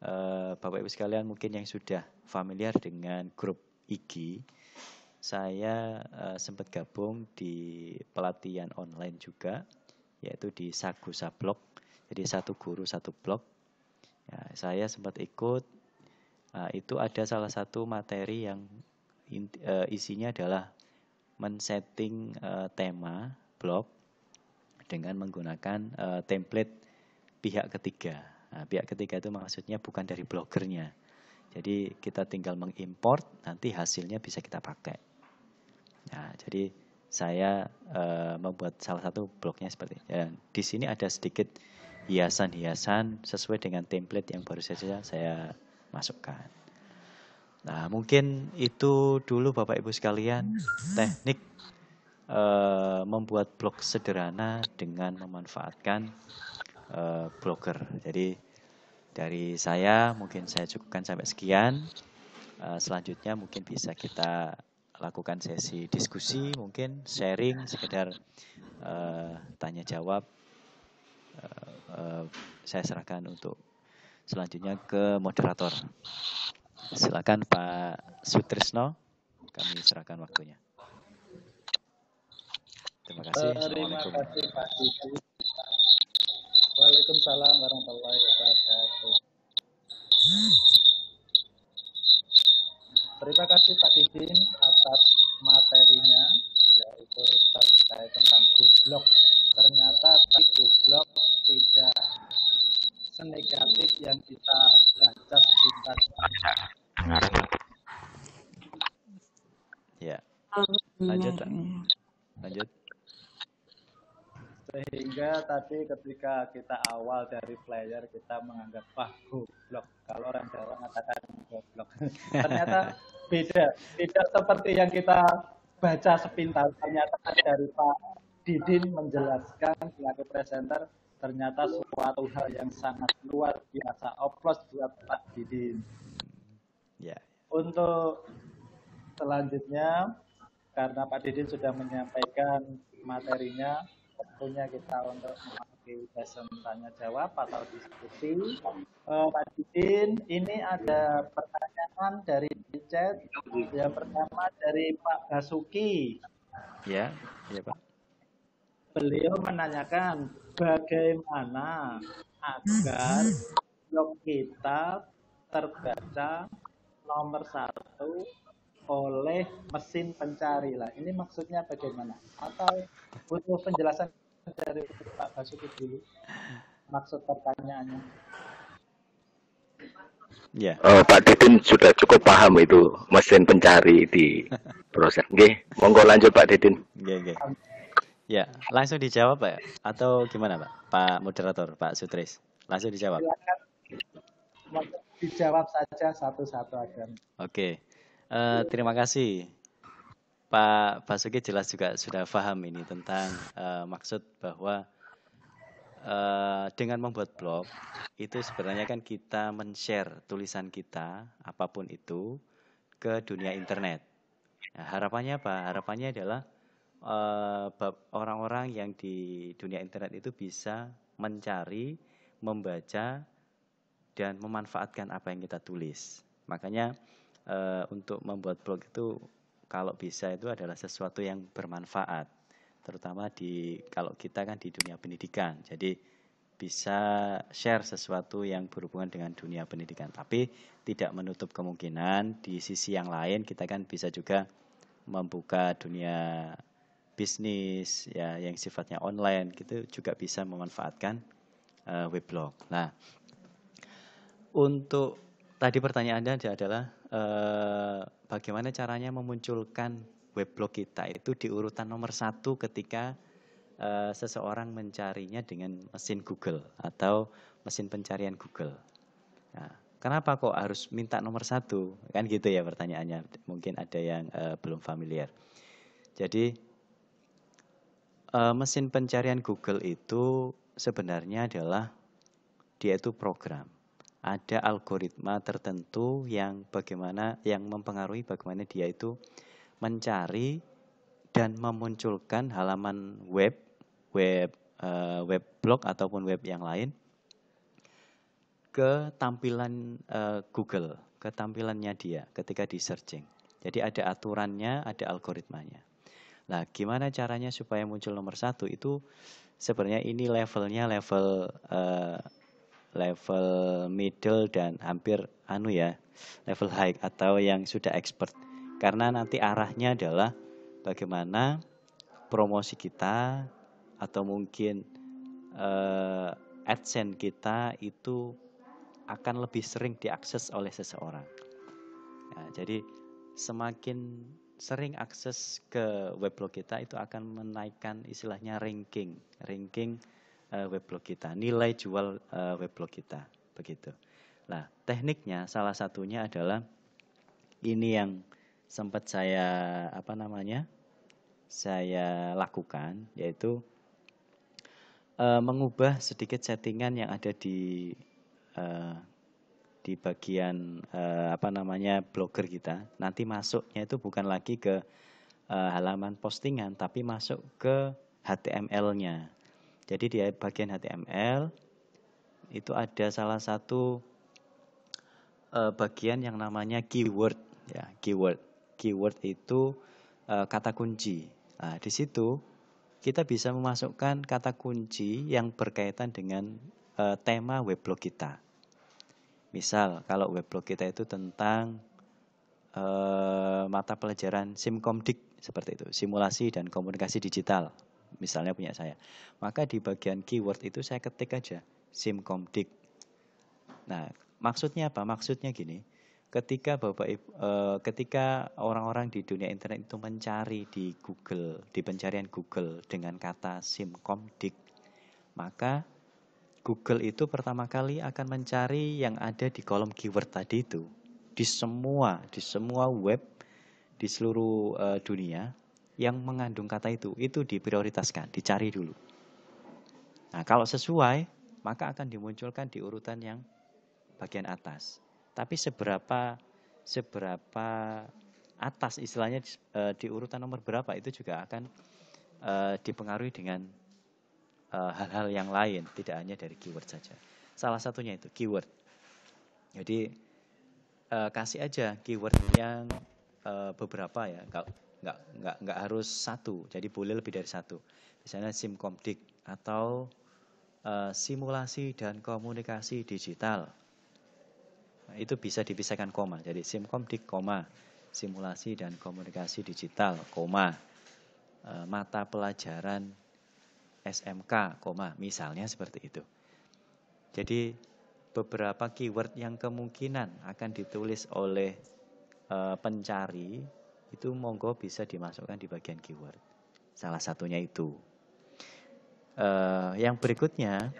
uh, Bapak Ibu sekalian mungkin yang sudah familiar dengan grup IGI, saya uh, sempat gabung di pelatihan online juga, yaitu di Sagu Blog. Jadi satu guru satu blog. Ya, saya sempat ikut. Uh, itu ada salah satu materi yang in, uh, eh, isinya adalah men-setting uh, tema blog dengan menggunakan uh, template pihak ketiga. Nah, pihak ketiga itu maksudnya bukan dari blogernya. Jadi kita tinggal mengimport, nanti hasilnya bisa kita pakai nah jadi saya e, membuat salah satu blognya seperti ini. Dan di sini ada sedikit hiasan-hiasan sesuai dengan template yang baru saja saya masukkan. Nah, mungkin itu dulu Bapak Ibu sekalian teknik e, membuat blog sederhana dengan memanfaatkan e, blogger. Jadi dari saya mungkin saya cukupkan sampai sekian. E, selanjutnya mungkin bisa kita lakukan sesi diskusi mungkin sharing sekedar uh, tanya jawab uh, uh, saya serahkan untuk selanjutnya ke moderator silakan Pak Sutrisno kami serahkan waktunya terima kasih terima kasih Pak Ibu Waalaikumsalam warahmatullahi wabarakatuh Terima kasih Pak Didin atas materinya, yaitu terkait tentang goblok. Ternyata goblok tidak senegatif yang kita baca sebentar. Dengar. Ya. Lanjut. Lanjut. Sehingga tadi ketika kita awal dari player kita menganggap ah goblok. Kalau orang Jawa mengatakan goblok. Ternyata beda tidak seperti yang kita baca sepintas ternyata dari Pak Didin menjelaskan sebagai presenter ternyata suatu hal yang sangat luar biasa oplos buat Pak Didin ya untuk selanjutnya karena Pak Didin sudah menyampaikan materinya tentunya kita untuk sebagai dasar tanya jawab atau diskusi. Uh, Pak Didin, ini ada pertanyaan dari chat. Yang pertama dari Pak Basuki. Ya, ya Pak. Beliau menanyakan bagaimana agar blog kita terbaca nomor satu oleh mesin pencari lah. Ini maksudnya bagaimana? Atau butuh penjelasan dari Pak Basuki dulu maksud pertanyaannya. Ya. Oh, Pak Didin sudah cukup paham itu mesin pencari di proses. Oke, monggo lanjut Pak Didin. Oke, oke. Ya, langsung dijawab Pak atau gimana Pak? Pak moderator, Pak Sutris. Langsung dijawab. Dijawab saja satu-satu aja. Oke. Uh, terima kasih Pak Basuki jelas juga sudah paham ini tentang uh, maksud bahwa uh, dengan membuat blog itu sebenarnya kan kita men-share tulisan kita apapun itu ke dunia internet. Nah, harapannya apa? Harapannya adalah orang eh, orang-orang yang di dunia internet itu bisa mencari, membaca dan memanfaatkan apa yang kita tulis. Makanya uh, untuk membuat blog itu kalau bisa itu adalah sesuatu yang bermanfaat terutama di kalau kita kan di dunia pendidikan jadi bisa share sesuatu yang berhubungan dengan dunia pendidikan tapi tidak menutup kemungkinan di sisi yang lain kita kan bisa juga membuka dunia bisnis ya yang sifatnya online gitu juga bisa memanfaatkan uh, weblog nah untuk tadi pertanyaan Anda adalah uh, bagaimana caranya memunculkan weblog kita itu di urutan nomor satu ketika uh, seseorang mencarinya dengan mesin Google atau mesin pencarian Google. Nah, kenapa kok harus minta nomor satu? Kan gitu ya pertanyaannya. Mungkin ada yang uh, belum familiar. Jadi uh, mesin pencarian Google itu sebenarnya adalah dia itu program ada algoritma tertentu yang bagaimana yang mempengaruhi bagaimana dia itu mencari dan memunculkan halaman web web uh, web blog ataupun web yang lain ke tampilan uh, Google, ke tampilannya dia ketika di searching. Jadi ada aturannya, ada algoritmanya. Nah, gimana caranya supaya muncul nomor satu itu sebenarnya ini levelnya level uh, level middle dan hampir anu ya level high atau yang sudah expert karena nanti arahnya adalah bagaimana promosi kita atau mungkin uh, adsense kita itu akan lebih sering diakses oleh seseorang ya, jadi semakin sering akses ke weblog kita itu akan menaikkan istilahnya ranking ranking uh, eh, weblog kita, nilai jual uh, eh, weblog kita, begitu. Nah, tekniknya salah satunya adalah ini yang sempat saya apa namanya? saya lakukan yaitu uh, mengubah sedikit settingan yang ada di uh, di bagian uh, apa namanya blogger kita. Nanti masuknya itu bukan lagi ke halaman postingan tapi masuk ke HTML-nya jadi di bagian HTML itu ada salah satu uh, bagian yang namanya keyword ya, keyword. Keyword itu uh, kata kunci. Nah, di situ kita bisa memasukkan kata kunci yang berkaitan dengan uh, tema weblog kita. Misal kalau weblog kita itu tentang uh, mata pelajaran SIMKOMDIK seperti itu, simulasi dan komunikasi digital misalnya punya saya. Maka di bagian keyword itu saya ketik aja simkomdik. Nah, maksudnya apa? Maksudnya gini, ketika Bapak Ibu, e, ketika orang-orang di dunia internet itu mencari di Google, di pencarian Google dengan kata simkomdik, maka Google itu pertama kali akan mencari yang ada di kolom keyword tadi itu di semua di semua web di seluruh eh, dunia yang mengandung kata itu, itu diprioritaskan, dicari dulu. Nah, kalau sesuai, maka akan dimunculkan di urutan yang bagian atas. Tapi seberapa seberapa atas istilahnya di, e, di urutan nomor berapa itu juga akan e, dipengaruhi dengan e, hal-hal e, yang lain, tidak hanya dari keyword saja. Salah satunya itu keyword. Jadi e, kasih aja keyword yang e, beberapa ya nggak nggak nggak harus satu jadi boleh lebih dari satu misalnya komdik atau uh, simulasi dan komunikasi digital nah, itu bisa dipisahkan koma jadi komdik koma simulasi dan komunikasi digital koma uh, mata pelajaran SMK koma misalnya seperti itu jadi beberapa keyword yang kemungkinan akan ditulis oleh eh, pencari itu monggo bisa dimasukkan di bagian keyword. Salah satunya itu. Uh, yang berikutnya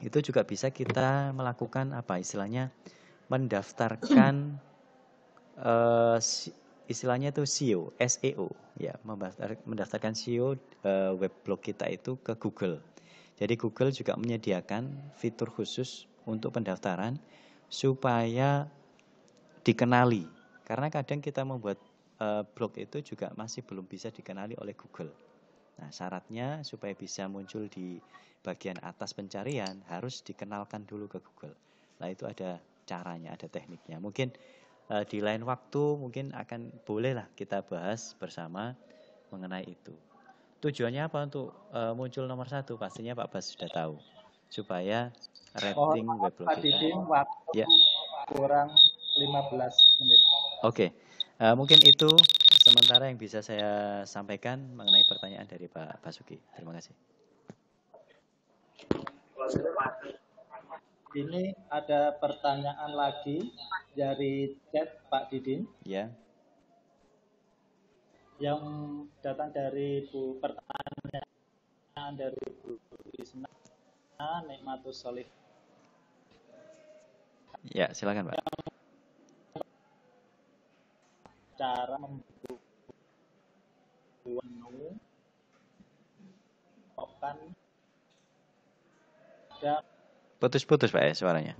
itu juga bisa kita melakukan apa istilahnya mendaftarkan uh, istilahnya itu SEO, SEO ya mendaftarkan SEO uh, eh, web blog kita itu ke Google. Jadi Google juga menyediakan fitur khusus untuk pendaftaran supaya dikenali. Karena kadang kita membuat uh, blog itu juga masih belum bisa dikenali oleh Google. Nah, syaratnya supaya bisa muncul di bagian atas pencarian harus dikenalkan dulu ke Google. Nah, itu ada caranya, ada tekniknya. Mungkin uh, di lain waktu mungkin akan bolehlah kita bahas bersama mengenai itu. Tujuannya apa untuk uh, muncul nomor satu? Pastinya Pak Bas sudah tahu supaya rating oh, web blog. ya. kurang 15 menit. Oke. Okay. Uh, mungkin itu sementara yang bisa saya sampaikan mengenai pertanyaan dari Pak Basuki. Terima kasih. Ini ada pertanyaan lagi dari chat Pak Didin. Ya. Yang datang dari Bu pertanyaan dari Bu Isna Nikmatus Solih. Ya, silakan Pak. Yang cara membuat menu akan dan putus-putus Pak ya suaranya.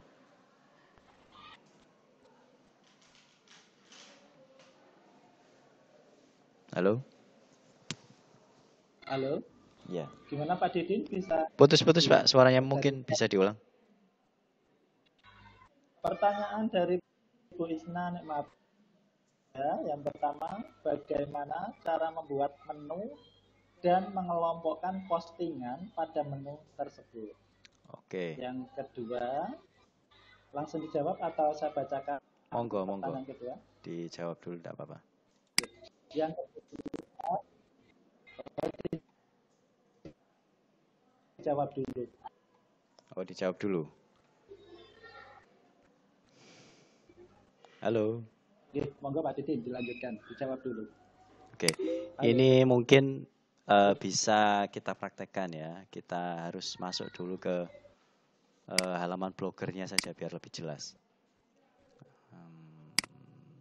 Halo? Halo? Ya. Gimana Pak Didin bisa Putus-putus Pak suaranya mungkin bisa diulang. Pertanyaan dari Bu Isna nek maaf Ya, Yang pertama, bagaimana cara membuat menu dan mengelompokkan postingan pada menu tersebut. Oke. Yang kedua, langsung dijawab atau saya bacakan? Monggo, monggo. Yang kedua. Dijawab dulu, tidak apa-apa. Yang kedua, dijawab dulu. Oh, dijawab dulu. Halo. Oke, monggo Pak Titin dilanjutkan, dijawab dulu. Oke, ini mungkin uh, bisa kita praktekkan ya. Kita harus masuk dulu ke uh, halaman blogernya saja biar lebih jelas. Um,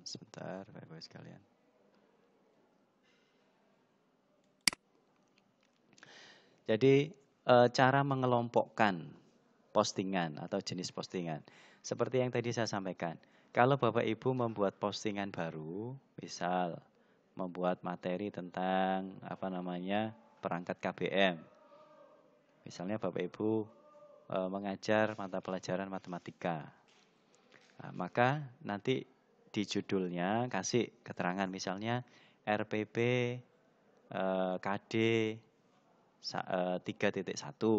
sebentar, baik-baik sekalian. Jadi uh, cara mengelompokkan postingan atau jenis postingan. Seperti yang tadi saya sampaikan, kalau Bapak Ibu membuat postingan baru, misal membuat materi tentang apa namanya perangkat KBM. Misalnya Bapak Ibu e, mengajar mata pelajaran matematika. Nah, maka nanti di judulnya kasih keterangan misalnya RPP e, KD e, 3.1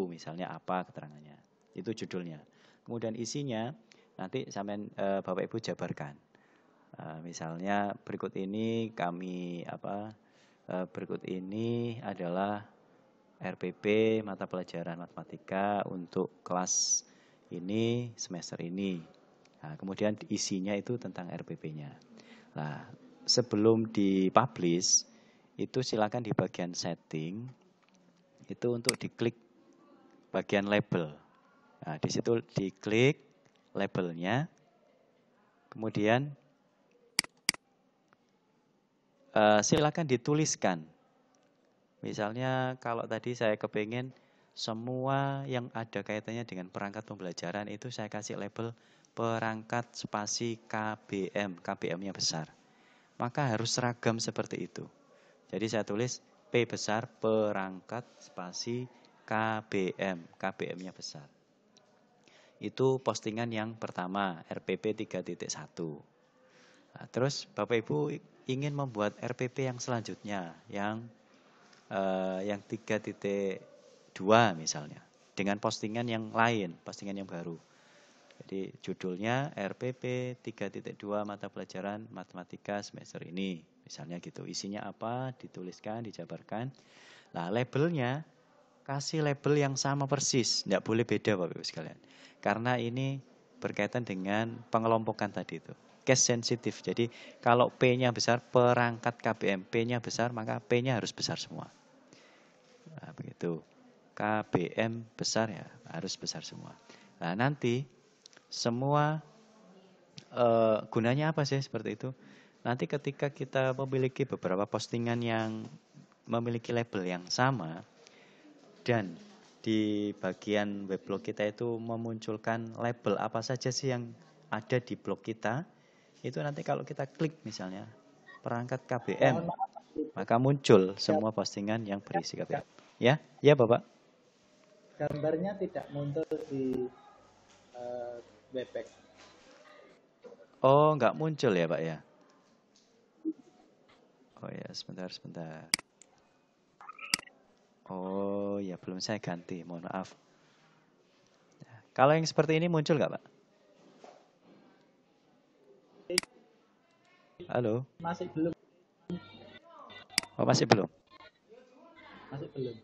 misalnya apa keterangannya. Itu judulnya. Kemudian isinya Nanti sampean e, Bapak Ibu jabarkan. E, misalnya berikut ini kami apa e, berikut ini adalah RPP mata pelajaran matematika untuk kelas ini semester ini. Nah, kemudian isinya itu tentang RPP-nya. Nah, sebelum dipublish itu silakan di bagian setting itu untuk diklik bagian label. Nah, di situ diklik labelnya. Kemudian eh, silakan dituliskan. Misalnya kalau tadi saya kepingin semua yang ada kaitannya dengan perangkat pembelajaran itu saya kasih label perangkat spasi KBM, KBM-nya besar. Maka harus seragam seperti itu. Jadi saya tulis P besar perangkat spasi KBM, KBM-nya besar. Itu postingan yang pertama, RPP 3.1. Nah, terus Bapak Ibu ingin membuat RPP yang selanjutnya, yang eh, yang 3.2 misalnya, dengan postingan yang lain, postingan yang baru. Jadi judulnya RPP 3.2 mata pelajaran matematika semester ini. Misalnya gitu. Isinya apa? Dituliskan, dijabarkan. Nah, labelnya kasih label yang sama persis, tidak boleh beda Bapak Ibu sekalian. Karena ini berkaitan dengan pengelompokan tadi itu. Case sensitif. Jadi kalau P-nya besar perangkat KBM, P-nya besar maka P-nya harus besar semua. Nah, begitu. KBM besar ya, harus besar semua. Nah, nanti semua e, gunanya apa sih seperti itu? Nanti ketika kita memiliki beberapa postingan yang memiliki label yang sama, dan di bagian weblog kita itu memunculkan label apa saja sih yang ada di blog kita itu nanti kalau kita klik misalnya perangkat KBM maka muncul semua postingan yang berisi KBM ya ya bapak gambarnya tidak muncul di uh, eh, webpack oh nggak muncul ya pak ya oh ya sebentar sebentar Oh ya belum saya ganti, mohon maaf. Ya, kalau yang seperti ini muncul nggak Pak? Halo. Masih belum. Oh masih belum. Masih belum.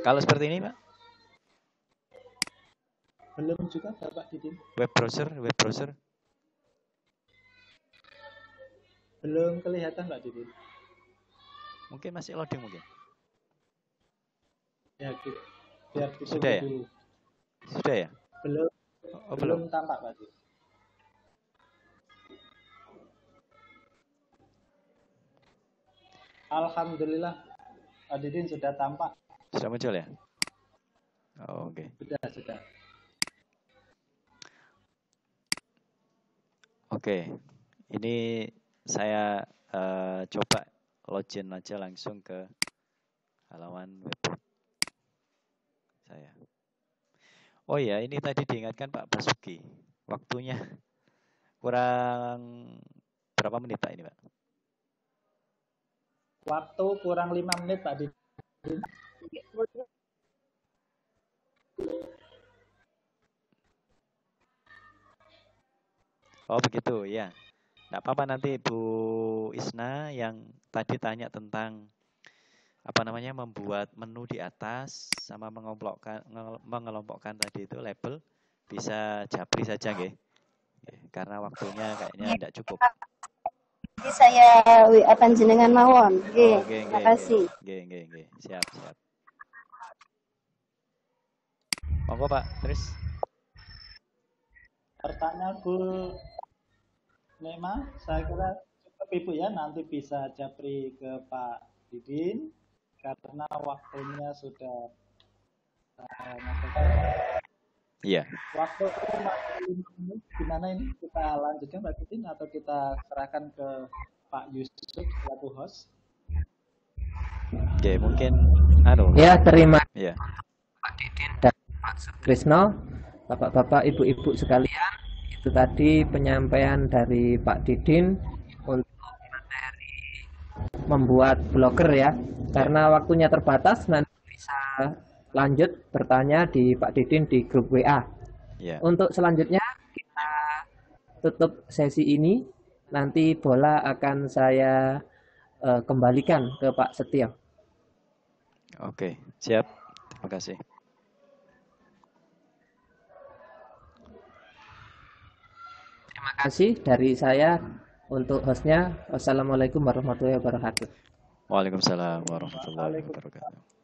Kalau seperti ini Pak? Belum juga Bapak Didin. Web browser, web browser. Belum kelihatan Pak Didi. Mungkin masih loading mungkin. Ya, biar bisa Sudah ya? dulu. Sudah ya? Belum. Oh, belum. belum tampak Pak Didi. Alhamdulillah Pak Didin sudah tampak. Sudah muncul ya? Oh, Oke. Okay. Sudah, sudah. Oke, okay. ini saya uh, coba login aja langsung ke halaman web saya. Oh ya, ini tadi diingatkan Pak Basuki, waktunya kurang berapa menit Pak ini Pak? Waktu kurang lima menit Pak Oh begitu ya. Tidak apa-apa nanti Bu Isna yang tadi tanya tentang apa namanya membuat menu di atas sama mengelompokkan mengelompokkan tadi itu label bisa japri saja nggih. Karena waktunya kayaknya tidak cukup. Jadi saya WA panjenengan mawon. Oh, nggih. terima kasih. oke, oke, nggih. Siap, siap. Monggo Pak, terus. Pertanyaan Bu memang saya kira cukup Ibu ya, nanti bisa japri ke Pak Didin karena waktunya sudah eh, Iya. Uh, Waktu masih gimana ini kita lanjutkan Pak Didin atau kita serahkan ke Pak Yusuf selaku host? Oke, mungkin aduh. Ya, terima. Iya. Pak Didin dan Pak Sukrisno, Bapak-bapak, Ibu-ibu sekali itu tadi penyampaian dari Pak Didin untuk materi membuat blogger ya. Karena waktunya terbatas nanti bisa lanjut bertanya di Pak Didin di grup WA. Yeah. Untuk selanjutnya kita tutup sesi ini. Nanti bola akan saya uh, kembalikan ke Pak Setio. Oke, siap. Terima kasih. Terima kasih dari saya untuk hostnya. Wassalamualaikum warahmatullahi wabarakatuh. Waalaikumsalam warahmatullahi wabarakatuh.